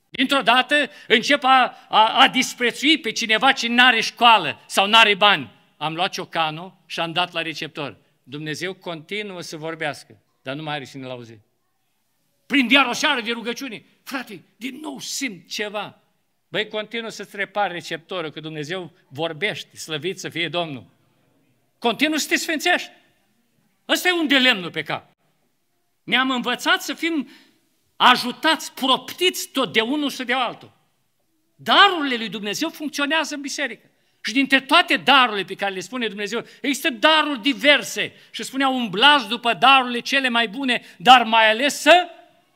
Dintr-o dată încep a, a, a disprețui pe cineva ce nu are școală sau nu are bani. Am luat ciocanul și am dat la receptor. Dumnezeu continuă să vorbească, dar nu mai are cine-l auzi. Prin iar de rugăciune. Frate, din nou simt ceva. Băi, continuă să-ți repari receptorul, că Dumnezeu vorbește, slăvit să fie Domnul. Continuă să te sfințești. Ăsta e un dilemnul pe cap. Ne-am învățat să fim ajutați, proptiți tot de unul și de altul. Darurile lui Dumnezeu funcționează în biserică. Și dintre toate darurile pe care le spune Dumnezeu, există daruri diverse. Și spunea, umblați după darurile cele mai bune, dar mai ales să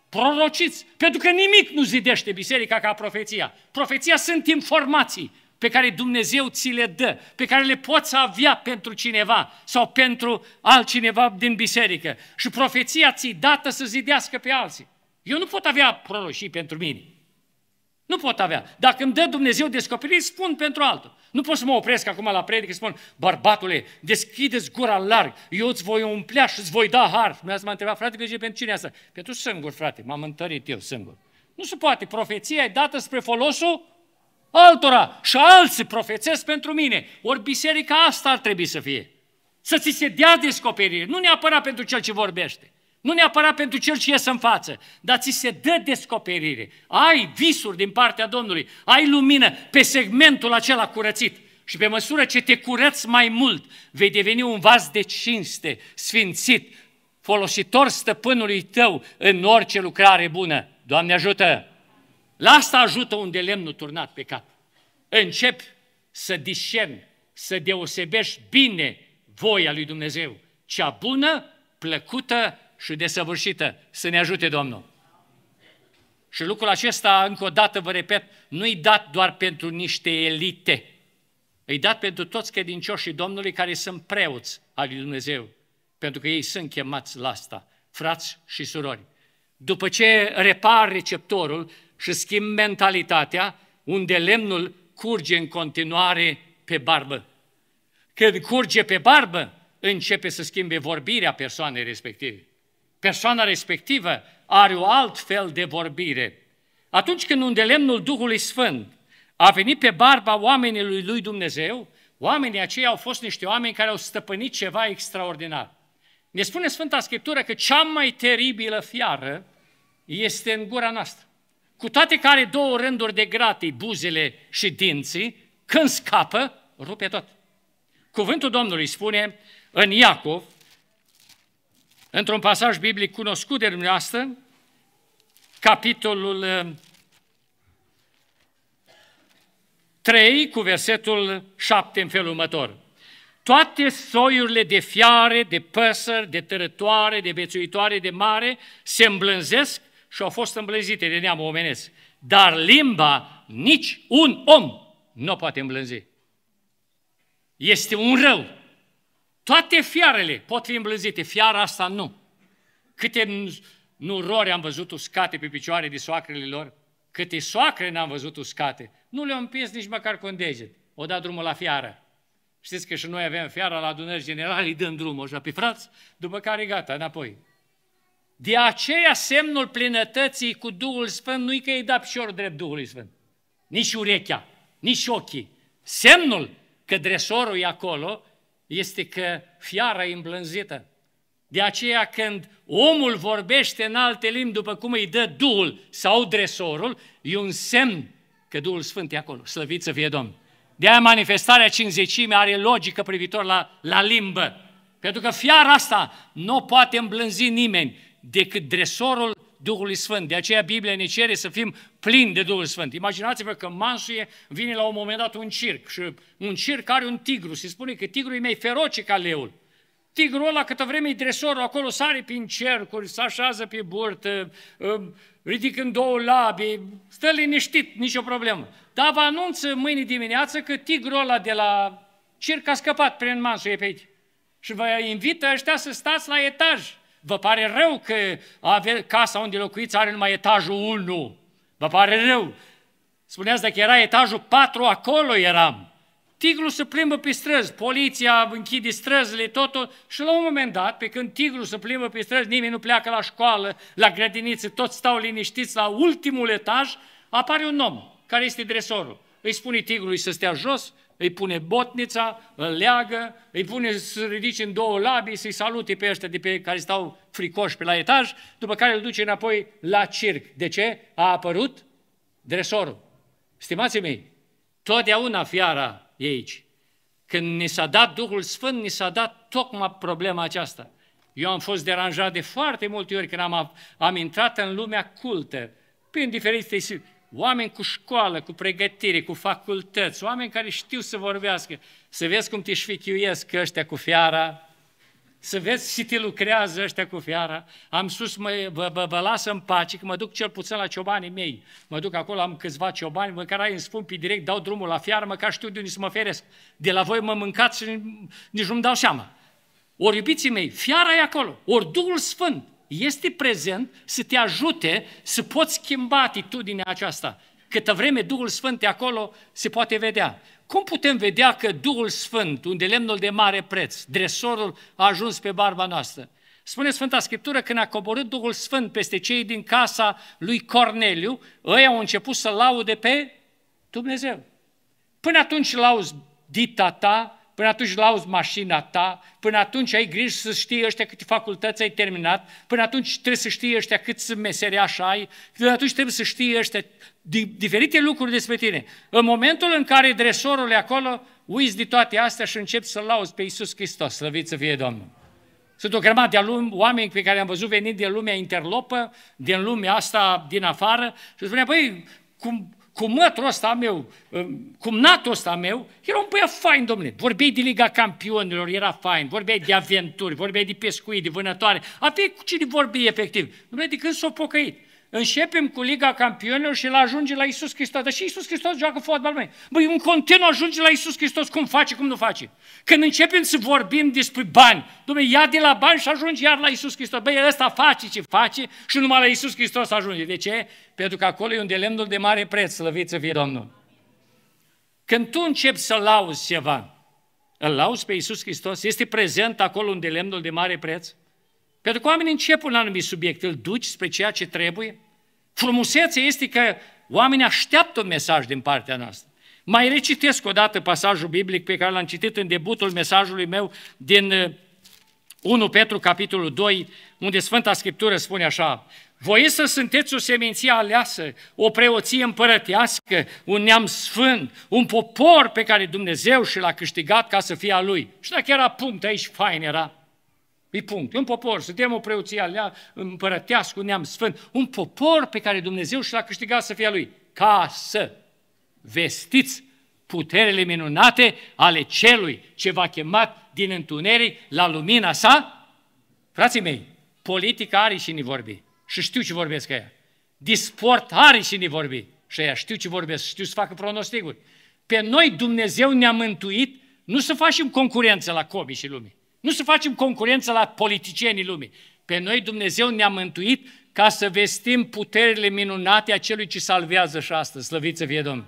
prorociți. Pentru că nimic nu zidește biserica ca profeția. Profeția sunt informații pe care Dumnezeu ți le dă, pe care le poți avea pentru cineva sau pentru altcineva din biserică. Și profeția ți dată să zidească pe alții. Eu nu pot avea proroșii pentru mine. Nu pot avea. Dacă îmi dă Dumnezeu descoperire, spun pentru altul. Nu pot să mă opresc acum la predică și spun, bărbatule, deschideți gura larg, eu îți voi umplea și îți voi da har. Mi ați m-a întrebat, frate, vezi pentru cine asta? Pentru singur, frate, m-am întărit eu singur. Nu se poate, profeția e dată spre folosul altora și alții profețesc pentru mine. Ori biserica asta ar trebui să fie. Să ți se dea descoperire, nu neapărat pentru cel ce vorbește. Nu neapărat pentru cel ce iese în față, dar ți se dă descoperire. Ai visuri din partea Domnului, ai lumină pe segmentul acela curățit. Și pe măsură ce te curăți mai mult, vei deveni un vas de cinste, sfințit, folositor stăpânului tău în orice lucrare bună. Doamne ajută! La asta ajută un de lemnul turnat pe cap. Încep să discerni, să deosebești bine voia lui Dumnezeu, cea bună, plăcută și desăvârșită. Să ne ajute Domnul! Și lucrul acesta, încă o dată vă repet, nu-i dat doar pentru niște elite, îi dat pentru toți credincioșii Domnului care sunt preoți al lui Dumnezeu, pentru că ei sunt chemați la asta, frați și surori. După ce repar receptorul și schimb mentalitatea, unde lemnul curge în continuare pe barbă. Când curge pe barbă, începe să schimbe vorbirea persoanei respective persoana respectivă are o alt fel de vorbire. Atunci când un delemnul Duhului Sfânt a venit pe barba oamenilor lui Dumnezeu, oamenii aceia au fost niște oameni care au stăpânit ceva extraordinar. Ne spune Sfânta Scriptură că cea mai teribilă fiară este în gura noastră. Cu toate că are două rânduri de gratii, buzele și dinții, când scapă, rupe tot. Cuvântul Domnului spune în Iacov, într-un pasaj biblic cunoscut de dumneavoastră, capitolul 3 uh, cu versetul 7 în felul următor. Toate soiurile de fiare, de păsări, de tărătoare, de bețuitoare, de mare se îmblânzesc și au fost îmblânzite de neamul omenesc. Dar limba nici un om nu o poate îmblânzi. Este un rău toate fiarele pot fi îmblânzite, fiara asta nu. Câte nurori am văzut uscate pe picioare de soacrele lor, câte soacre n-am văzut uscate, nu le-au împins nici măcar cu un deget. O dat drumul la fiară. Știți că și noi avem fiara la adunări generale, îi dăm drumul așa pe frați, după care gata, înapoi. De aceea semnul plinătății cu Duhul Sfânt nu-i că îi da pșor drept Duhului Sfânt. Nici urechea, nici ochii. Semnul că dresorul e acolo este că fiara e îmblânzită. De aceea când omul vorbește în alte limbi după cum îi dă Duhul sau dresorul, e un semn că Duhul Sfânt e acolo. Slăvit să fie Domn. De aia manifestarea cinzecime are logică privitor la, la limbă. Pentru că fiara asta nu poate îmblânzi nimeni decât dresorul Duhului Sfânt. De aceea Biblia ne cere să fim plini de Duhul Sfânt. Imaginați-vă că mansuie vine la un moment dat un circ și un circ are un tigru. Se spune că tigrul e mai feroce ca leul. Tigrul ăla câtă vreme e dresorul acolo, sare prin cercuri, se așează pe burtă, în două labi, stă liniștit, nicio problemă. Dar vă anunță mâine dimineață că tigrul ăla de la circ a scăpat prin mansuie pe aici. Și vă invită ăștia să stați la etaj Vă pare rău că ave- casa unde locuiți are numai etajul 1. Vă pare rău. Spuneați, dacă era etajul 4, acolo eram. Tigru se plimbă pe străzi, poliția închide străzile, totul. Și la un moment dat, pe când tigru se plimbă pe străzi, nimeni nu pleacă la școală, la grădiniță, toți stau liniștiți la ultimul etaj, apare un om care este dresorul. Îi spune tigrului să stea jos îi pune botnița, îl leagă, îi pune să ridice în două labii, să-i salute pe ăștia de pe care stau fricoși pe la etaj, după care îl duce înapoi la circ. De ce? A apărut dresorul. Stimați mei, totdeauna fiara e aici. Când ni s-a dat Duhul Sfânt, ni s-a dat tocmai problema aceasta. Eu am fost deranjat de foarte multe ori când am, am intrat în lumea cultă, prin diferite oameni cu școală, cu pregătire, cu facultăți, oameni care știu să vorbească, să vezi cum te șfichiuiesc ăștia cu fiara, să vezi și te lucrează ăștia cu fiara. Am sus, mă, bă, bă, bă, lasă în pace, că mă duc cel puțin la ciobanii mei. Mă duc acolo, am câțiva ciobani, măcar ai în spun pe direct, dau drumul la fiară, măcar știu de unde să mă feresc. De la voi mă mâncați și nici nu-mi dau seama. Ori iubiții mei, fiara e acolo, ori Duhul Sfânt este prezent să te ajute să poți schimba atitudinea aceasta. Câtă vreme Duhul Sfânt e acolo, se poate vedea. Cum putem vedea că Duhul Sfânt, unde lemnul de mare preț, dresorul a ajuns pe barba noastră? Spune Sfânta Scriptură, când a coborât Duhul Sfânt peste cei din casa lui Corneliu, ei au început să laude pe Dumnezeu. Până atunci lauzi dita ta, până atunci lauzi mașina ta, până atunci ai grijă să știi ăștia câte facultăți ai terminat, până atunci trebuie să știi ăștia cât meseriaș ai, până atunci trebuie să știi ăștia diferite lucruri despre tine. În momentul în care dresorul e acolo, uiți de toate astea și începi să-L lauzi pe Iisus Hristos, slăvit să fie Domnul. Sunt o grămadă de alum, oameni pe care am văzut venind din lumea interlopă, din lumea asta din afară și spunea, păi, cum, cu mătrul ăsta meu, um, cu natul ăsta meu, era un băiat fain, domnule. Vorbeai de Liga Campionilor, era fain, vorbeai de aventuri, vorbeai de pescuit, de vânătoare. Aveai cu cine vorbi efectiv. Domnule, de când s o pocăit? Începem cu Liga Campionilor și la ajunge la Isus Hristos. Dar și Isus Hristos joacă fotbal, mai. Băi, în continuu ajunge la Isus Hristos, cum face, cum nu face. Când începem să vorbim despre bani, Dumnezeu ia de la bani și ajunge iar la Isus Hristos. Băi, ăsta face ce face și numai la Isus Hristos ajunge. De ce? Pentru că acolo e un lemnul de mare preț, slăvit să fie Domnul. Când tu începi să lauzi ceva, îl lauzi pe Isus Hristos, este prezent acolo unde lemnul de mare preț? Pentru că oamenii încep un anumit subiect, îl duci spre ceea ce trebuie? Frumusețea este că oamenii așteaptă un mesaj din partea noastră. Mai recitesc o dată pasajul biblic pe care l-am citit în debutul mesajului meu din 1 uh, Petru, capitolul 2, unde Sfânta Scriptură spune așa, voi să sunteți o seminție aleasă, o preoție împărătească, un neam sfânt, un popor pe care Dumnezeu și l-a câștigat ca să fie a Lui. Și dacă era punct aici, fain era. E punct. Un popor, suntem o preoție împărătească, un neam sfânt, un popor pe care Dumnezeu și l-a câștigat să fie a lui, ca să vestiți puterele minunate ale celui ce v-a chemat din întuneric la lumina sa? Frații mei, politica are și ni vorbi. Și știu ce vorbesc aia. Disport are și ni vorbi. Și aia știu ce vorbesc, știu să facă pronosticuri. Pe noi Dumnezeu ne-a mântuit nu să facem concurență la Cobi și lumii. Nu să facem concurență la politicienii lumii. Pe noi Dumnezeu ne-a mântuit ca să vestim puterile minunate a celui ce salvează și astăzi, Slăviți să fie Domnul.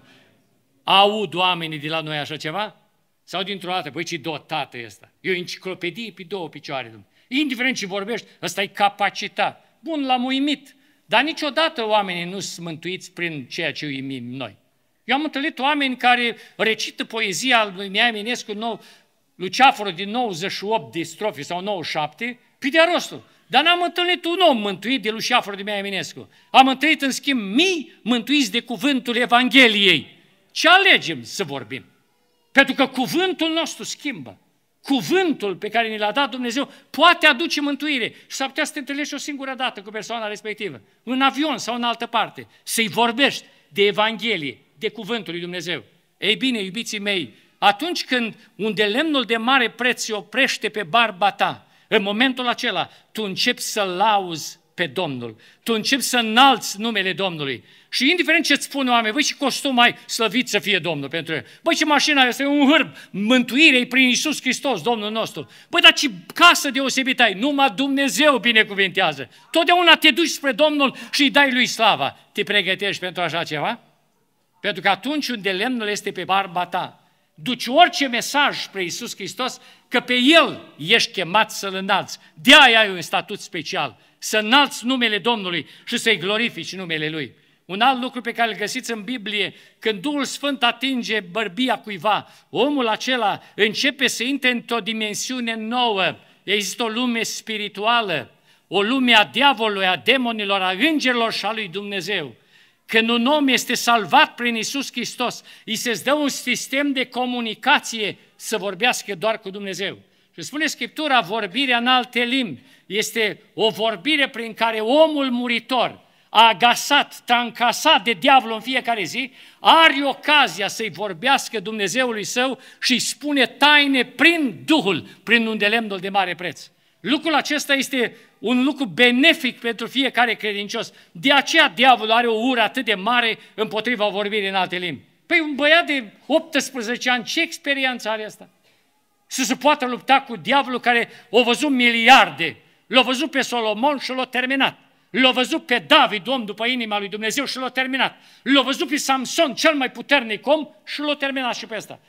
Aud oamenii de la noi așa ceva? Sau dintr-o dată, băi, ce dotată e asta? E o enciclopedie pe două picioare, Dumnezeu. Indiferent ce vorbești, ăsta e capacitat. Bun, l-am uimit. Dar niciodată oamenii nu sunt mântuiți prin ceea ce uimim noi. Eu am întâlnit oameni care recită poezia lui Mihai Minescu nou, Luceafărul din 98 de strofe sau 97, pide rostul. Dar n-am întâlnit un om mântuit de Luceafărul de Mea Eminescu. Am întâlnit, în schimb, mii mântuiți de cuvântul Evangheliei. Ce alegem să vorbim? Pentru că cuvântul nostru schimbă. Cuvântul pe care ni l-a dat Dumnezeu poate aduce mântuire și s-ar putea să te întâlnești o singură dată cu persoana respectivă, în avion sau în altă parte, să-i vorbești de Evanghelie, de cuvântul lui Dumnezeu. Ei bine, iubiții mei, atunci când de lemnul de mare preț se oprește pe barba ta, în momentul acela, tu începi să lauzi pe Domnul. Tu începi să înalți numele Domnului. Și indiferent ce îți spun oamenii, voi și costum ai, slăvit să fie Domnul pentru el. Băi, ce mașina este un hârb, mântuirea prin Isus Hristos, Domnul nostru. Băi, dar ce casă deosebită ai, numai Dumnezeu binecuvintează. Totdeauna te duci spre Domnul și îi dai lui slava. Te pregătești pentru așa ceva? Pentru că atunci unde lemnul este pe barba ta, duci orice mesaj spre Isus Hristos, că pe El ești chemat să-L înalți. De aia ai un statut special, să înalți numele Domnului și să-i glorifici numele Lui. Un alt lucru pe care îl găsiți în Biblie, când Duhul Sfânt atinge bărbia cuiva, omul acela începe să intre într-o dimensiune nouă. Există o lume spirituală, o lume a diavolului, a demonilor, a îngerilor și a lui Dumnezeu. Când un om este salvat prin Isus Hristos, îi se dă un sistem de comunicație să vorbească doar cu Dumnezeu. Și spune Scriptura, vorbirea în alte limbi este o vorbire prin care omul muritor, agasat, trancasat de diavol în fiecare zi, are ocazia să-i vorbească Dumnezeului său și spune taine prin Duhul, prin de lemnul de mare preț. Lucrul acesta este un lucru benefic pentru fiecare credincios. De aceea diavolul are o ură atât de mare împotriva vorbirii în alte limbi. Păi un băiat de 18 ani, ce experiență are asta? Să se poată lupta cu diavolul care o văzut miliarde, l-a văzut pe Solomon și l-a terminat. L-a văzut pe David, om după inima lui Dumnezeu și l-a terminat. L-a văzut pe Samson, cel mai puternic om, și l-a terminat și pe asta.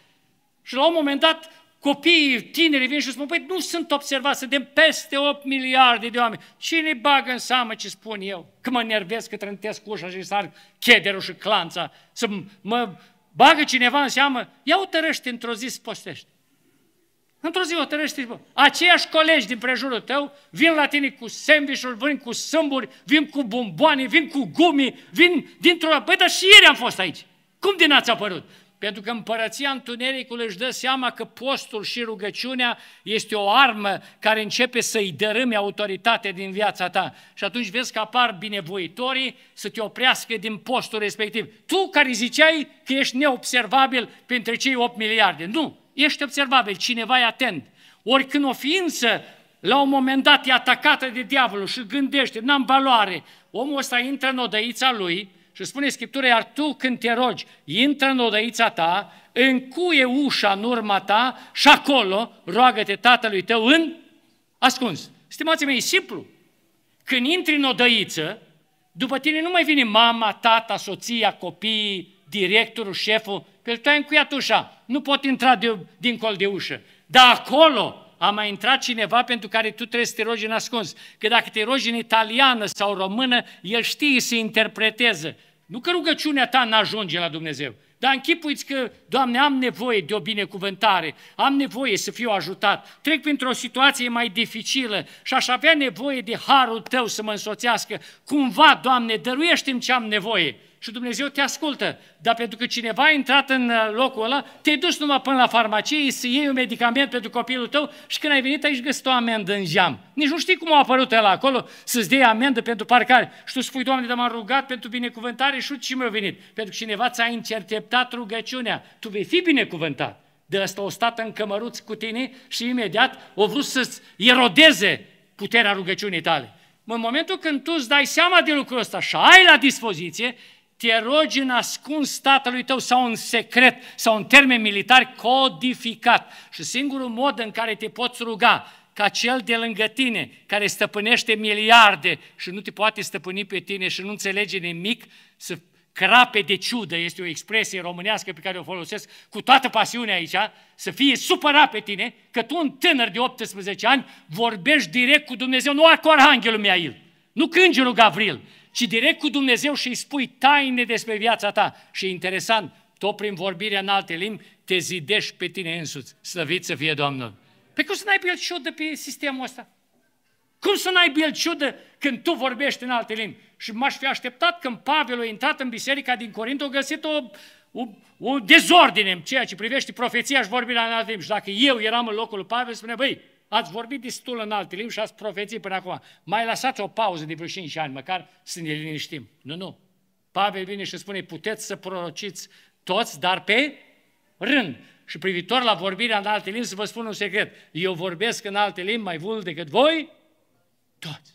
Și la un moment dat Copiii tineri vin și spun, păi nu sunt observați, suntem peste 8 miliarde de oameni. Cine bagă în seamă ce spun eu? Că mă nervez, că trântesc ușa și sar chederul și clanța. Să mă bagă cineva în seamă, ia o tărăște într-o zi să postești. Într-o zi o tărăște Aceiași colegi din prejurul tău vin la tine cu sandvișuri, vin cu sâmburi, vin cu bomboane, vin cu gumi, vin dintr-o... Păi, dar și ieri am fost aici. Cum din ați apărut? pentru că împărăția întunericului își dă seama că postul și rugăciunea este o armă care începe să-i dărâme autoritate din viața ta. Și atunci vezi că apar binevoitorii să te oprească din postul respectiv. Tu care ziceai că ești neobservabil printre cei 8 miliarde. Nu, ești observabil, cineva e atent. Oricând o ființă la un moment dat e atacată de diavolul și gândește, n-am valoare, omul ăsta intră în odăița lui, și spune Scriptura, iar tu când te rogi, intră în odăița ta, încuie ușa în urma ta și acolo roagă-te tatălui tău în ascuns. Stimați mei, e simplu. Când intri în odăiță, după tine nu mai vine mama, tata, soția, copiii, directorul, șeful, pentru că tu ai încuiat ușa, nu pot intra de, col de ușă. Dar acolo a mai intrat cineva pentru care tu trebuie să te rogi în ascuns. Că dacă te rogi în italiană sau română, el știe să interpreteze. Nu că rugăciunea ta n-ajunge la Dumnezeu, dar închipuiți că, Doamne, am nevoie de o binecuvântare, am nevoie să fiu ajutat, trec printr-o situație mai dificilă și aș avea nevoie de harul Tău să mă însoțească. Cumva, Doamne, dăruiește-mi ce am nevoie și Dumnezeu te ascultă. Dar pentru că cineva a intrat în uh, locul ăla, te duci numai până la farmacie, să iei un medicament pentru copilul tău și când ai venit aici găsit o amendă în geam. Nici nu știi cum a apărut el acolo să-ți dea amendă pentru parcare. Și tu spui, Doamne, dar m-am rugat pentru binecuvântare și uite ce mi-a venit. Pentru că cineva ți-a interceptat rugăciunea. Tu vei fi binecuvântat. De asta o stat în cămăruți cu tine și imediat o vrut să-ți erodeze puterea rugăciunii tale. În momentul când tu îți dai seama de lucrul ăsta și ai la dispoziție, te rogi în ascuns tatălui tău sau în secret sau în termeni militari codificat. Și singurul mod în care te poți ruga ca cel de lângă tine, care stăpânește miliarde și nu te poate stăpâni pe tine și nu înțelege nimic, să crape de ciudă, este o expresie românească pe care o folosesc cu toată pasiunea aici, să fie supărat pe tine că tu, un tânăr de 18 ani, vorbești direct cu Dumnezeu, nu cu Arhanghelul Miail, nu cu Îngerul Gavril, ci direct cu Dumnezeu și îi spui taine despre viața ta. Și e interesant, tot prin vorbirea în alte limbi, te zidești pe tine însuți. Slăvit să fie Domnul! Pe păi cum să n-ai de pe sistemul ăsta? Cum să n-ai ciudă când tu vorbești în alte limbi? Și m-aș fi așteptat când Pavel a intrat în biserica din Corint, a găsit o, o, o dezordine în ceea ce privește profeția și vorbirea în alte limbi. Și dacă eu eram în locul lui Pavel, spune, băi, Ați vorbit destul în alte limbi și ați profețit până acum. Mai lăsați o pauză de vreo 5 ani, măcar să ne liniștim. Nu, nu. Pavel vine și spune, puteți să prorociți toți, dar pe rând. Și privitor la vorbirea în alte limbi, să vă spun un secret. Eu vorbesc în alte limbi mai mult decât voi toți.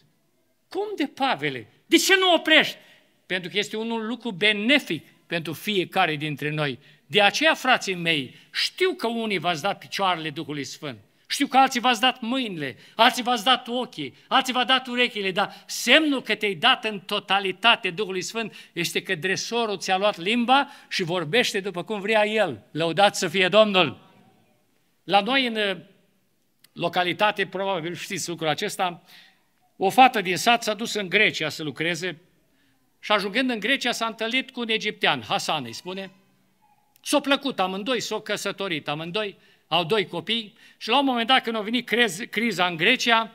Cum de Pavele? De ce nu oprești? Pentru că este un lucru benefic pentru fiecare dintre noi. De aceea, frații mei, știu că unii v-ați dat picioarele Duhului Sfânt. Știu că alții v-ați dat mâinile, alții v-ați dat ochii, alții v-ați dat urechile, dar semnul că te-ai dat în totalitate Duhului Sfânt este că dresorul ți-a luat limba și vorbește după cum vrea El. Lăudați să fie Domnul! La noi în uh, localitate, probabil știți lucrul acesta, o fată din sat s-a dus în Grecia să lucreze și ajungând în Grecia s-a întâlnit cu un egiptean, Hasan îi spune, S-a plăcut amândoi, s-a căsătorit amândoi, au doi copii și la un moment dat când a venit crez, criza în Grecia,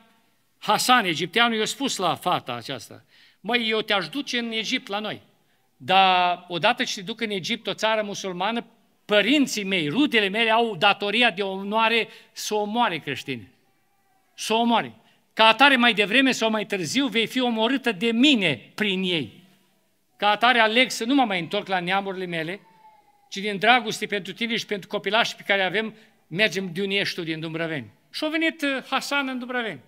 Hasan, egipteanul, i-a spus la fata aceasta, măi, eu te-aș duce în Egipt la noi, dar odată ce te duc în Egipt, o țară musulmană, părinții mei, rudele mele au datoria de onoare să omoare creștini. Să omoare. Ca atare mai devreme sau mai târziu vei fi omorâtă de mine prin ei. Ca atare aleg să nu mă mai întorc la neamurile mele, ci din dragoste pentru tine și pentru copilașii pe care avem, mergem Diunieștiul din Dumbrăveni. Și a venit uh, Hasan în Dumbrăveni.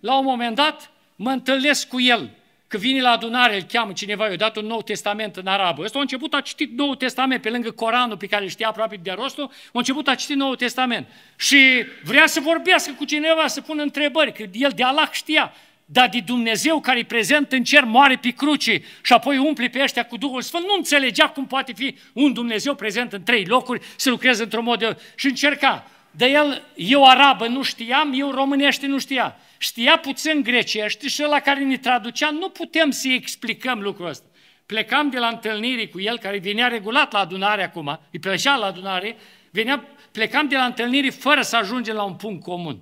La un moment dat mă întâlnesc cu el, că vine la adunare, îl cheamă cineva, i-a dat un nou testament în arabă. Ăsta a început a citit nou testament, pe lângă Coranul pe care îl știa aproape de rostul, a început a citi nou testament. Și vrea să vorbească cu cineva, să pună întrebări, că el de Allah știa dar de Dumnezeu care e prezent în cer moare pe cruce și apoi umple pe ăștia cu Duhul Sfânt, nu înțelegea cum poate fi un Dumnezeu prezent în trei locuri să lucreze într-un mod de... și încerca. De el, eu arabă nu știam, eu românește nu știa. Știa puțin grecește și la care ne traducea, nu putem să-i explicăm lucrul ăsta. Plecam de la întâlniri cu el, care venea regulat la adunare acum, îi plăcea la adunare, venea, plecam de la întâlniri fără să ajungem la un punct comun.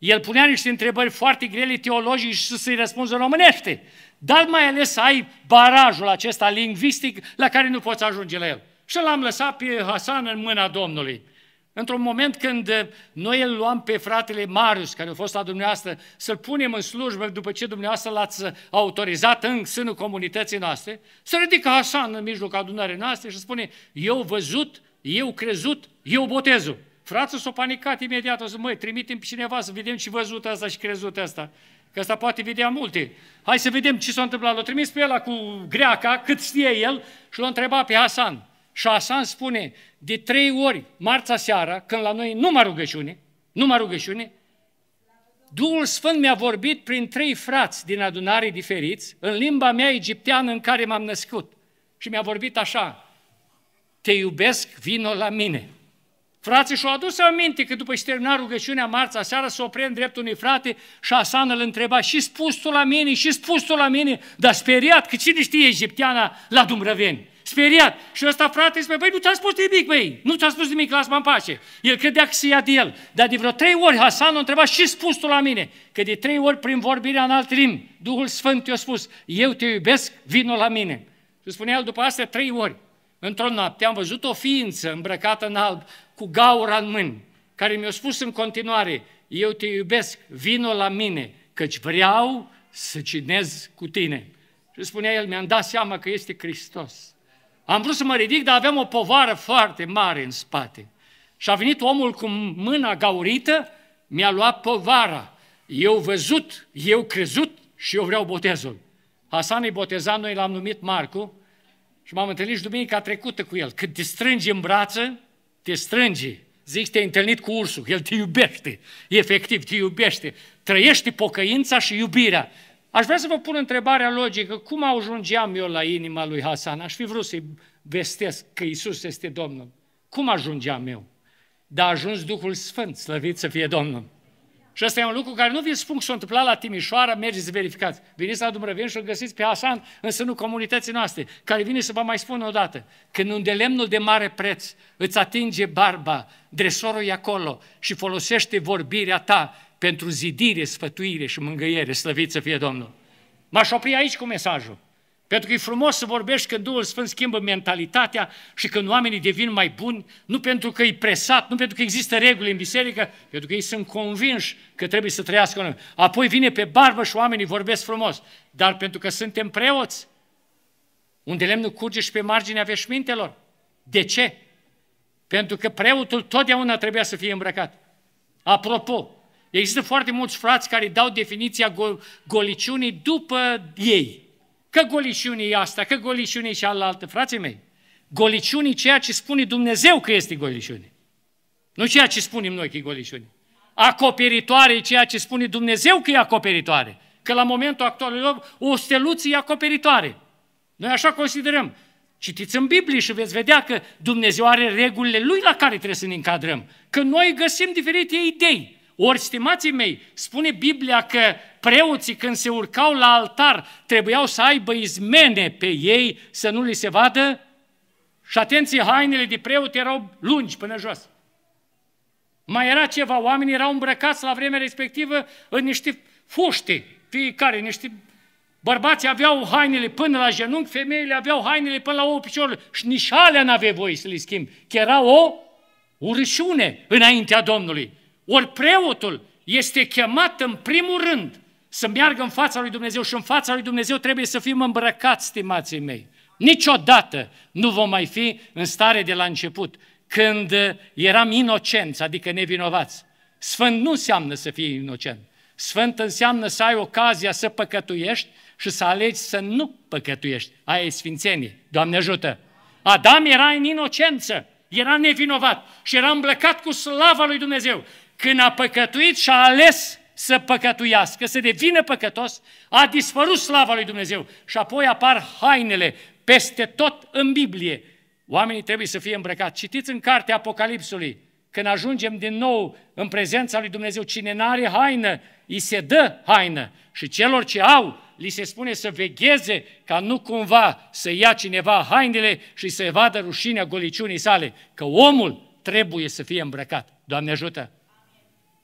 El punea niște întrebări foarte grele teologice și să-i răspunzi în românește. Dar mai ales să ai barajul acesta lingvistic la care nu poți ajunge la el. Și l-am lăsat pe Hasan în mâna Domnului. Într-un moment când uh, noi îl luam pe fratele Marius, care a fost la dumneavoastră, să-l punem în slujbă după ce dumneavoastră l-ați uh, autorizat în sânul comunității noastre, să ridică Hasan în mijlocul adunării noastre și spune, eu văzut, eu crezut, eu botezul. Frații s-au panicat imediat, au zis, măi, trimitem pe cineva să vedem ce văzut asta și crezut asta. Că asta poate vedea multe. Hai să vedem ce s-a întâmplat. L-a trimis pe el cu greaca, cât știe el, și l-a întrebat pe Hasan. Și Hasan spune, de trei ori, marța seara, când la noi nu mă rugăciune, mă rugăciune, Duhul Sfânt mi-a vorbit prin trei frați din adunare diferiți, în limba mea egipteană în care m-am născut. Și mi-a vorbit așa, te iubesc, vino la mine. Frații și-au adus aminte că după ce termina rugăciunea marța seara să oprea în dreptul unui frate și Asan îl întreba și spus tu la mine, și spus tu la mine, dar speriat că cine știe egipteana la Dumbrăveni. Speriat. Și ăsta frate spune, băi, nu ți-a spus nimic, băi, nu ți-a spus nimic, las mă în pace. El credea că se ia de el. Dar de vreo trei ori Hasan o întreba și spus tu la mine. Că de trei ori prin vorbirea în alt rim, Duhul Sfânt i-a spus, eu te iubesc, vino la mine. Și spunea el după asta trei ori într-o noapte, am văzut o ființă îmbrăcată în alb, cu gaură în mâini, care mi-a spus în continuare, eu te iubesc, vino la mine, căci vreau să cinez cu tine. Și spunea el, mi-am dat seama că este Hristos. Am vrut să mă ridic, dar aveam o povară foarte mare în spate. Și a venit omul cu mâna gaurită, mi-a luat povara. Eu văzut, eu crezut și eu vreau botezul. Hasan îi boteza, noi l-am numit Marcu, și m-am întâlnit și duminica trecută cu el. Când te strângi, în brață, te strângi. Zici, te-ai întâlnit cu ursul, el te iubește. Efectiv, te iubește. Trăiește pocăința și iubirea. Aș vrea să vă pun întrebarea logică. Cum ajungeam eu la inima lui Hasan? Aș fi vrut să-i vestesc că Isus este Domnul. Cum ajungeam eu? Dar a ajuns Duhul Sfânt, slăvit să fie Domnul. Și ăsta e un lucru care nu vi spun că s-a întâmplat la Timișoara, mergeți să verificați. Veniți la Dumnezeu și o găsiți pe Hasan în sânul comunității noastre, care vine să vă mai spun o dată. Când un delemnul de mare preț îți atinge barba, dresorul e acolo și folosește vorbirea ta pentru zidire, sfătuire și mângâiere, slăvit să fie Domnul. M-aș opri aici cu mesajul. Pentru că e frumos să vorbești când Duhul Sfânt schimbă mentalitatea și când oamenii devin mai buni, nu pentru că e presat, nu pentru că există reguli în biserică, pentru că ei sunt convinși că trebuie să trăiască unul. Apoi vine pe barbă și oamenii vorbesc frumos, dar pentru că suntem preoți, unde lemnul curge și pe marginea veșmintelor. De ce? Pentru că preotul totdeauna trebuia să fie îmbrăcat. Apropo, există foarte mulți frați care dau definiția gol- goliciunii după ei. Că goliciune e asta, că e și alaltă, frații mei. e ceea ce spune Dumnezeu că este goliciune. Nu ceea ce spunem noi că e goliciune. Acoperitoare e ceea ce spune Dumnezeu că e acoperitoare. Că la momentul actual o steluță e acoperitoare. Noi așa considerăm. Citiți în Biblie și veți vedea că Dumnezeu are regulile Lui la care trebuie să ne încadrăm. Că noi găsim diferite idei. Ori, stimații mei, spune Biblia că preoții când se urcau la altar trebuiau să aibă izmene pe ei să nu li se vadă și atenție, hainele de preot erau lungi până jos. Mai era ceva, oamenii erau îmbrăcați la vremea respectivă în niște fuște, fiecare, niște Bărbații aveau hainele până la genunchi, femeile aveau hainele până la ouă picior și nici alea n-avea voie să le schimb, că era o urășiune înaintea Domnului. Ori preotul este chemat în primul rând să meargă în fața lui Dumnezeu și în fața lui Dumnezeu trebuie să fim îmbrăcați, stimații mei. Niciodată nu vom mai fi în stare de la început, când eram inocenți, adică nevinovați. Sfânt nu înseamnă să fii inocent. Sfânt înseamnă să ai ocazia să păcătuiești și să alegi să nu păcătuiești. Aia e sfințenie. Doamne ajută! Adam era în inocență, era nevinovat și era îmblăcat cu slava lui Dumnezeu. Când a păcătuit și a ales să păcătuiască, să devină păcătos, a dispărut slava lui Dumnezeu și apoi apar hainele peste tot în Biblie. Oamenii trebuie să fie îmbrăcați. Citiți în cartea Apocalipsului, când ajungem din nou în prezența lui Dumnezeu, cine n-are haină, îi se dă haină și celor ce au, li se spune să vegheze ca nu cumva să ia cineva hainele și să vadă rușinea goliciunii sale, că omul trebuie să fie îmbrăcat. Doamne ajută!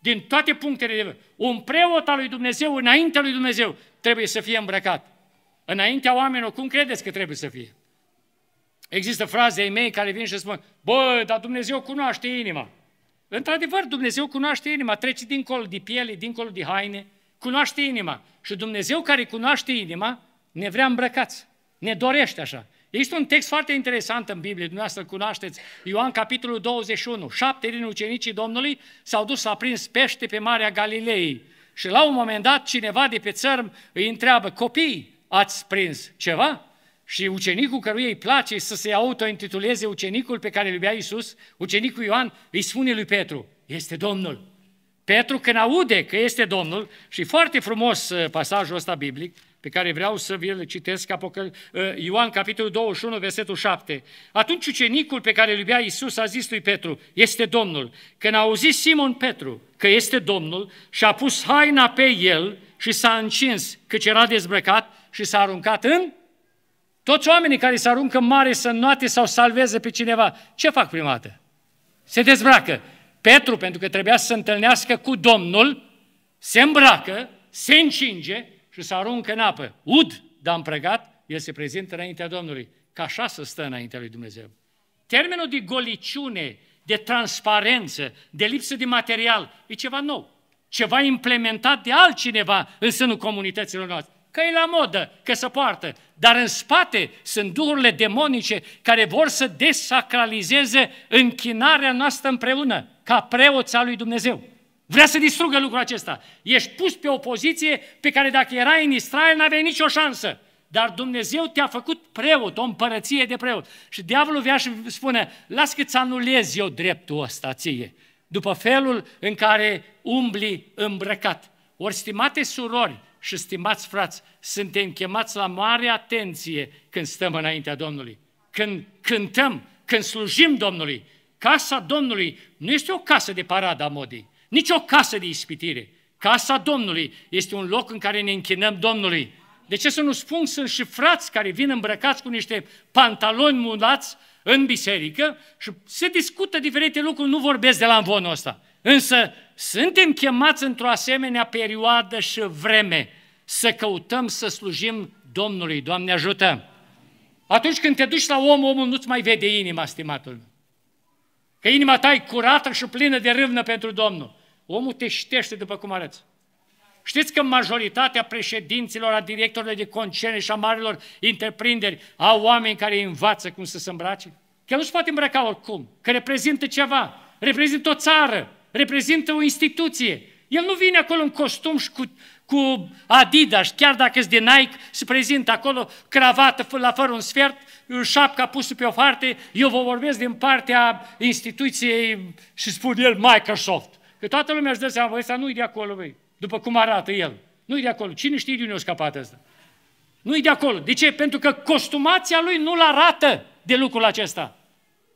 din toate punctele de vedere, Un preot al lui Dumnezeu, înaintea lui Dumnezeu, trebuie să fie îmbrăcat. Înaintea oamenilor, cum credeți că trebuie să fie? Există fraze ai mei care vin și spun, bă, dar Dumnezeu cunoaște inima. Într-adevăr, Dumnezeu cunoaște inima, trece dincolo de piele, dincolo de haine, cunoaște inima. Și Dumnezeu care cunoaște inima, ne vrea îmbrăcați, ne dorește așa. Este un text foarte interesant în Biblie, dumneavoastră îl cunoașteți, Ioan capitolul 21. Șapte din ucenicii Domnului s-au dus să aprins pește pe Marea Galilei. Și la un moment dat cineva de pe țărm îi întreabă, copii, ați prins ceva? Și ucenicul căruia îi place să se autointituleze ucenicul pe care îl iubea Iisus, ucenicul Ioan îi spune lui Petru, este Domnul. Petru când aude că este Domnul, și foarte frumos uh, pasajul ăsta biblic, pe care vreau să vi le citesc, Apocal... Ă, Ioan, capitolul 21, versetul 7. Atunci ucenicul pe care îl iubea Iisus a zis lui Petru, este Domnul. Când a auzit Simon Petru că este Domnul și a pus haina pe el și s-a încins, căci era dezbrăcat și s-a aruncat în toți oamenii care se aruncă mare să noate sau salveze pe cineva, ce fac prima dată? Se dezbracă. Petru, pentru că trebuia să se întâlnească cu Domnul, se îmbracă, se încinge și se aruncă în apă. Ud, dar împrăgat, el se prezintă înaintea Domnului. Ca așa să stă înaintea lui Dumnezeu. Termenul de goliciune, de transparență, de lipsă de material, e ceva nou. Ceva implementat de altcineva în sânul comunităților noastre. Că e la modă, că se poartă, dar în spate sunt duhurile demonice care vor să desacralizeze închinarea noastră împreună, ca preoța lui Dumnezeu. Vrea să distrugă lucrul acesta. Ești pus pe o poziție pe care dacă erai în Israel n-aveai nicio șansă. Dar Dumnezeu te-a făcut preot, o împărăție de preot. Și diavolul vrea și spune, las că ți anulez eu dreptul ăsta ție, după felul în care umbli îmbrăcat. Ori, stimate surori și stimați frați, suntem chemați la mare atenție când stăm înaintea Domnului, când cântăm, când slujim Domnului. Casa Domnului nu este o casă de parada modii, nicio casă de ispitire. Casa Domnului este un loc în care ne închinăm Domnului. De ce să nu spun, sunt și frați care vin îmbrăcați cu niște pantaloni mulați în biserică și se discută diferite lucruri, nu vorbesc de la învonul ăsta. Însă suntem chemați într-o asemenea perioadă și vreme să căutăm să slujim Domnului. Doamne ajută! Atunci când te duci la om, omul nu-ți mai vede inima, stimatul meu. Că inima ta e curată și plină de râvnă pentru Domnul. Omul te ștește după cum arăți. Știți că majoritatea președinților, a directorilor de concerne și a marilor întreprinderi au oameni care îi învață cum să se îmbrace? Că nu se poate îmbrăca oricum, că reprezintă ceva, reprezintă o țară, reprezintă o instituție. El nu vine acolo în costum și cu, cu Adidas, chiar dacă e de Nike, se prezintă acolo cravată la fără un sfert, șapca pusă pe o parte, eu vă vorbesc din partea instituției și spun el Microsoft. Că toată lumea își dă seama, băi, ăsta nu-i de acolo, băi, după cum arată el. Nu-i de acolo. Cine știe de unde a scapat ăsta? Nu-i de acolo. De ce? Pentru că costumația lui nu-l arată de lucrul acesta.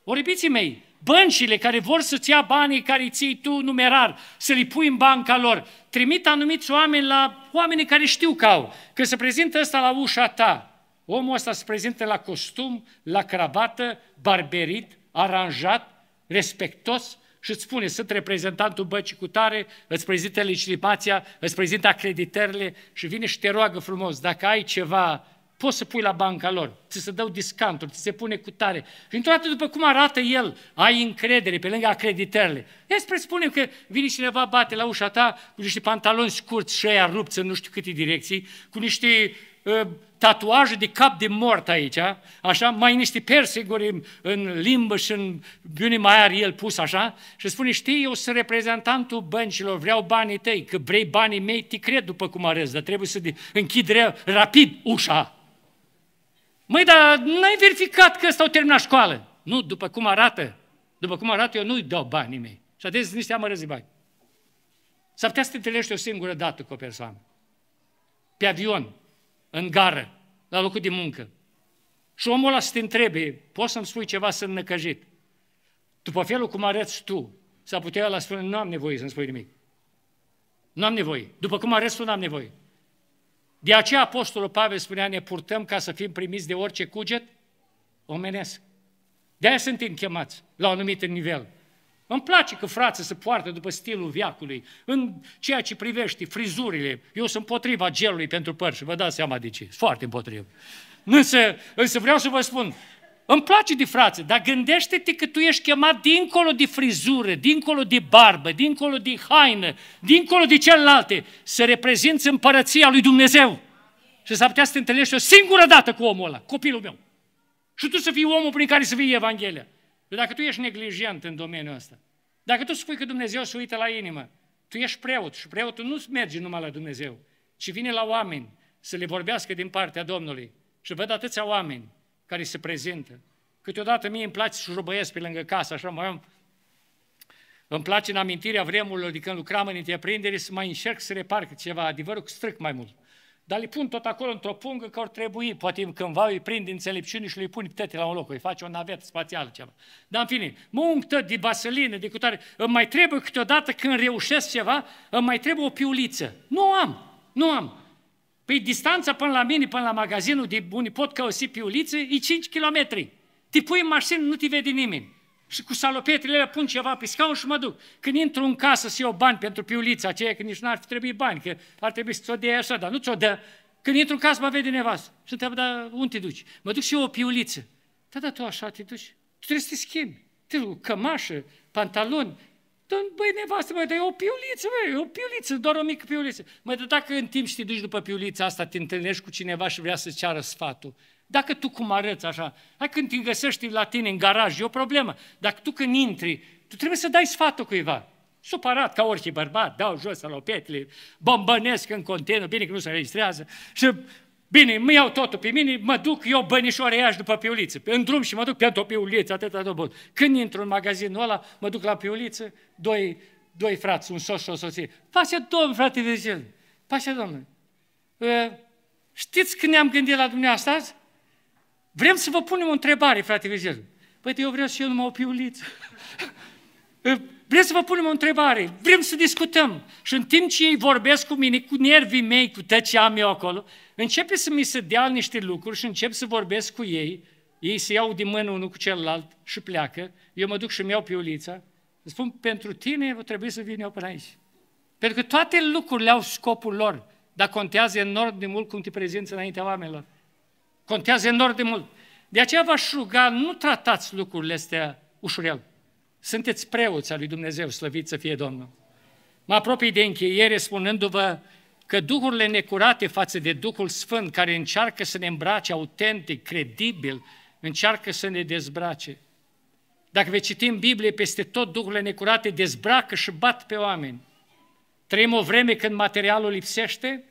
Oribiții mei, băncile care vor să-ți ia banii care îi ții tu numerar, să li pui în banca lor, trimit anumiți oameni la oamenii care știu că au, că se prezintă ăsta la ușa ta. Omul ăsta se prezintă la costum, la cravată, barberit, aranjat, respectos, și îți spune, sunt reprezentantul băcii cu tare, îți prezintă legitimația, îți prezintă acreditările și vine și te roagă frumos, dacă ai ceva, poți să pui la banca lor, ți se dau discounturi, ți se pune cu tare. Și într după cum arată el, ai încredere pe lângă acreditările. El presupune că vine cineva, bate la ușa ta cu niște pantaloni scurți și aia rupți în nu știu câte direcții, cu niște Ă, tatuaje de cap de mort aici, așa, mai niște persiguri în limbă și în bine mai are el pus așa, și spune, știi, eu sunt reprezentantul băncilor, vreau banii tăi, că vrei banii mei, te cred după cum arăți, dar trebuie să închid rapid ușa. Măi, dar n-ai verificat că ăsta au terminat școală. Nu, după cum arată. După cum arată, eu nu-i dau banii mei. Și atunci niște amărăzi bani. S-ar putea să te întâlnești o singură dată cu o persoană. Pe avion, în gară, la locul de muncă. Și omul ăla să te întrebe, poți să-mi spui ceva să năcăjit? După felul cum arăți tu, s-ar putea la spune, nu am nevoie să-mi spui nimic. Nu am nevoie. După cum arăți tu, nu am nevoie. De aceea Apostolul Pavel spunea, ne purtăm ca să fim primiți de orice cuget omenesc. De-aia suntem chemați la un anumit nivel. Îmi place că frații se poartă după stilul viacului, în ceea ce privește frizurile. Eu sunt împotriva gelului pentru păr și vă dați seama de ce. foarte împotriva. Însă, însă vreau să vă spun, îmi place de frață, dar gândește-te că tu ești chemat dincolo de frizură, dincolo de barbă, dincolo de haină, dincolo de celelalte, să reprezinți împărăția lui Dumnezeu. Și să putea să te întâlnești o singură dată cu omul ăla, copilul meu. Și tu să fii omul prin care să fii Evanghelia dacă tu ești neglijent în domeniul ăsta, dacă tu spui că Dumnezeu se uită la inimă, tu ești preot și preotul nu merge numai la Dumnezeu, ci vine la oameni să le vorbească din partea Domnului. Și văd atâția oameni care se prezintă. Câteodată mie îmi place să jubăiesc pe lângă casă, așa mă am... Îmi place în amintirea vremurilor de adică când lucram în întreprindere să mai încerc să repar ceva, adevărul că stric mai mult. Dar le pun tot acolo într-o pungă că ar trebui. Poate cândva îi prind înțelepciune și îi pun tăte la un loc, îi face o navetă spațială ceva. Dar în fine, muncă de vaselină, de cutare. Îmi mai trebuie câteodată când reușesc ceva, îmi mai trebuie o piuliță. Nu am, nu am. Păi distanța până la mine, până la magazinul de unii pot căusi piulițe, e 5 km. Te pui în mașină, nu te vede nimeni și cu le pun ceva pe scaun și mă duc. Când intru în casă să iau bani pentru piulița aceea, că nici n-ar fi trebuit bani, că ar trebui să ți-o dea așa, dar nu ți-o dă. Când intru în casă, mă vede nevastă. Și întreabă, dar unde te duci? Mă duc și eu o piuliță. Da, da, tu așa te duci. Tu trebuie să te schimbi. Te duci cămașă, pantaloni. Dar, băi, nevastă, mă, dar e o piuliță, băi, e o piuliță, doar o mică piuliță. Mă, dar dacă în timp și te duci după piulița asta, te întâlnești cu cineva și vrea să-ți ceară sfatul, dacă tu cum arăți așa, hai când te găsești la tine în garaj, e o problemă. Dacă tu când intri, tu trebuie să dai sfatul cuiva. Supărat ca orice bărbat, dau jos la alopetle, bombănesc în container, bine că nu se registrează. Și bine, mă iau totul pe mine, mă duc eu bănișoare iași după piuliță. În drum și mă duc pe o piuliță, atâta de bun. Când intru în magazinul ăla, mă duc la piuliță, doi, doi frați, un soț și o soție. Pașa domn, frate Virgil, pașa domnule. Ă, știți când ne-am gândit la dumneavoastră Vrem să vă punem o întrebare, frate Găzelu. Păi eu vreau și eu numai o piuliță. Vrem să vă punem o întrebare, vrem să discutăm. Și în timp ce ei vorbesc cu mine, cu nervii mei, cu tot ce am eu acolo, începe să mi se dea niște lucruri și încep să vorbesc cu ei, ei se iau din mână unul cu celălalt și pleacă, eu mă duc și-mi iau piulița, îți spun, pentru tine vă trebuie să vin eu până aici. Pentru că toate lucrurile au scopul lor, dar contează enorm de mult cum te prezinți înaintea oamenilor. Contează enorm de mult. De aceea v-aș ruga, nu tratați lucrurile astea ușurel. Sunteți preoți al lui Dumnezeu, slăvit să fie Domnul. Mă apropii de încheiere spunându-vă că duhurile necurate față de Duhul Sfânt, care încearcă să ne îmbrace autentic, credibil, încearcă să ne dezbrace. Dacă vei citim Biblie, peste tot duhurile necurate dezbracă și bat pe oameni. Trăim o vreme când materialul lipsește,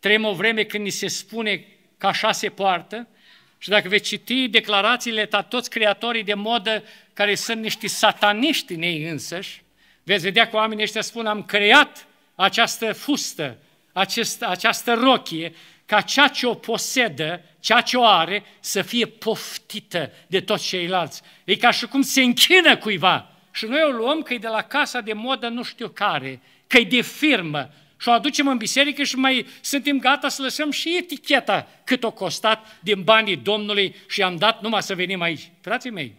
trăim o vreme când ni se spune că așa se poartă. Și dacă veți citi declarațiile ta toți creatorii de modă care sunt niște sataniști în ei însăși, veți vedea că oamenii ăștia spun, am creat această fustă, acest, această rochie, ca ceea ce o posedă, ceea ce o are, să fie poftită de toți ceilalți. E ca și cum se închină cuiva. Și noi o luăm că e de la casa de modă nu știu care, că e de firmă, și o aducem în biserică și mai suntem gata să lăsăm și eticheta cât o costat din banii Domnului și am dat numai să venim aici. Frații mei,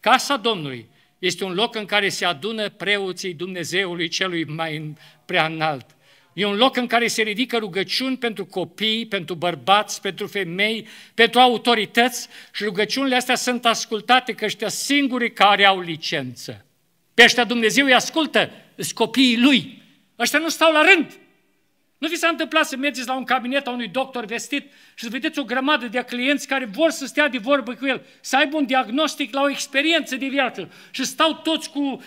casa Domnului este un loc în care se adună preoții Dumnezeului celui mai prea înalt. E un loc în care se ridică rugăciuni pentru copii, pentru bărbați, pentru femei, pentru autorități și rugăciunile astea sunt ascultate că ăștia singurii care au licență. Pe ăștia Dumnezeu îi ascultă, sunt copiii lui. Ăștia nu stau la rând, nu vi s-a întâmplat să mergeți la un cabinet a unui doctor vestit și să vedeți o grămadă de clienți care vor să stea de vorbă cu el, să aibă un diagnostic la o experiență de viață și stau toți cu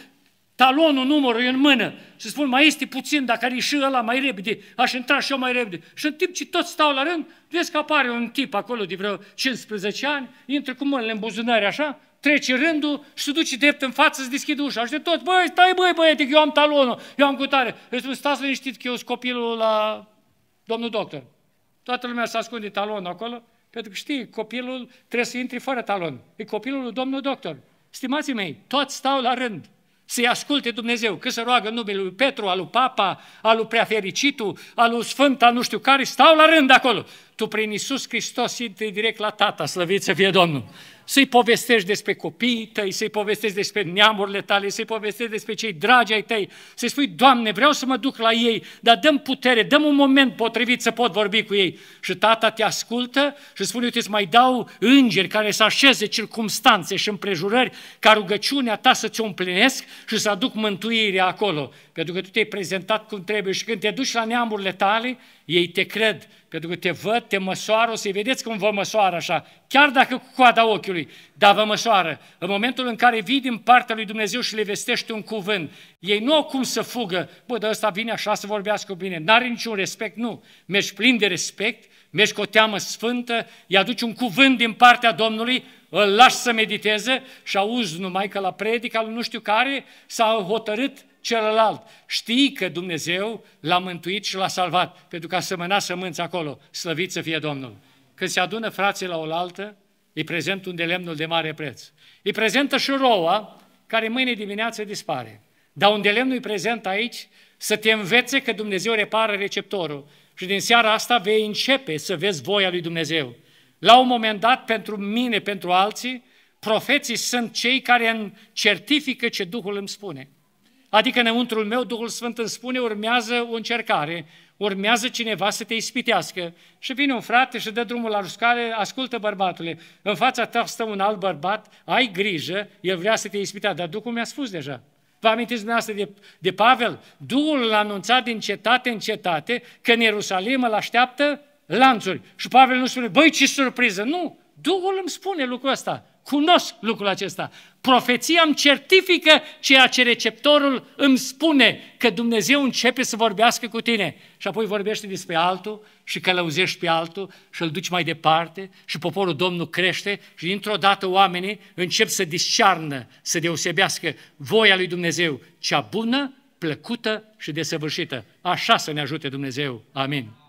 talonul, numărul în mână și spun, mai este puțin, dacă are și ăla mai repede, aș intra și eu mai repede. Și în timp ce toți stau la rând, vezi că apare un tip acolo de vreo 15 ani, intră cu mâinile în buzunare așa trece rândul și se duce drept în față se deschide ușa. Și de tot, băi, stai băi băi, că eu am talonul, eu am cutare. Eu spun, stați liniștit că eu sunt copilul la domnul doctor. Toată lumea se ascunde talonul acolo, pentru că știi, copilul trebuie să intri fără talon. E copilul lui domnul doctor. Stimații mei, toți stau la rând să-i asculte Dumnezeu, că se roagă în numele lui Petru, al lui Papa, al lui Preafericitul, al lui Sfânt, al nu știu care, stau la rând acolo. Tu prin Isus Hristos intri direct la Tata, slăvit să fie Domnul să-i povestești despre copiii tăi, să-i povestești despre neamurile tale, să-i povestești despre cei dragi ai tăi, să-i spui, Doamne, vreau să mă duc la ei, dar dăm putere, dăm un moment potrivit să pot vorbi cu ei. Și tata te ascultă și spune, uite, îți mai dau îngeri care să așeze circumstanțe și împrejurări ca rugăciunea ta să ți-o împlinesc și să aduc mântuirea acolo. Pentru că tu te-ai prezentat cum trebuie și când te duci la neamurile tale, ei te cred pentru că te văd, te măsoară, o să-i vedeți cum vă măsoară așa, chiar dacă cu coada ochiului, dar vă măsoară. În momentul în care vii din partea lui Dumnezeu și le vestești un cuvânt, ei nu au cum să fugă, bă, dar ăsta vine așa să vorbească bine, n-are niciun respect, nu. Mergi plin de respect, mergi cu o teamă sfântă, îi aduci un cuvânt din partea Domnului, îl lași să mediteze și auzi numai că la predica lui nu știu care s-a hotărât celălalt. Știi că Dumnezeu l-a mântuit și l-a salvat, pentru că a sămânat sămânța acolo, slăvit să fie Domnul. Când se adună frații la oaltă, îi prezent un de lemnul de mare preț. Îi prezentă și roa, care mâine dimineață dispare. Dar un de lemnul îi prezent aici să te învețe că Dumnezeu repară receptorul. Și din seara asta vei începe să vezi voia lui Dumnezeu. La un moment dat, pentru mine, pentru alții, profeții sunt cei care certifică ce Duhul îmi spune. Adică înăuntrul meu, Duhul Sfânt îmi spune, urmează o încercare, urmează cineva să te ispitească. Și vine un frate și dă drumul la ruscare, ascultă bărbatule, în fața ta stă un alt bărbat, ai grijă, el vrea să te ispitească, dar Duhul mi-a spus deja. Vă amintiți dumneavoastră de, de Pavel? Duhul l-a anunțat din cetate în cetate că în Ierusalim îl așteaptă lanțuri. Și Pavel nu spune, băi, ce surpriză! Nu! Duhul îmi spune lucrul ăsta. Cunosc lucrul acesta. Profeția îmi certifică ceea ce receptorul îmi spune, că Dumnezeu începe să vorbească cu tine și apoi vorbește despre altul și călăuzești pe altul și îl duci mai departe și poporul Domnul crește și dintr-o dată oamenii încep să discearnă, să deosebească voia lui Dumnezeu, cea bună, plăcută și desăvârșită. Așa să ne ajute Dumnezeu. Amin.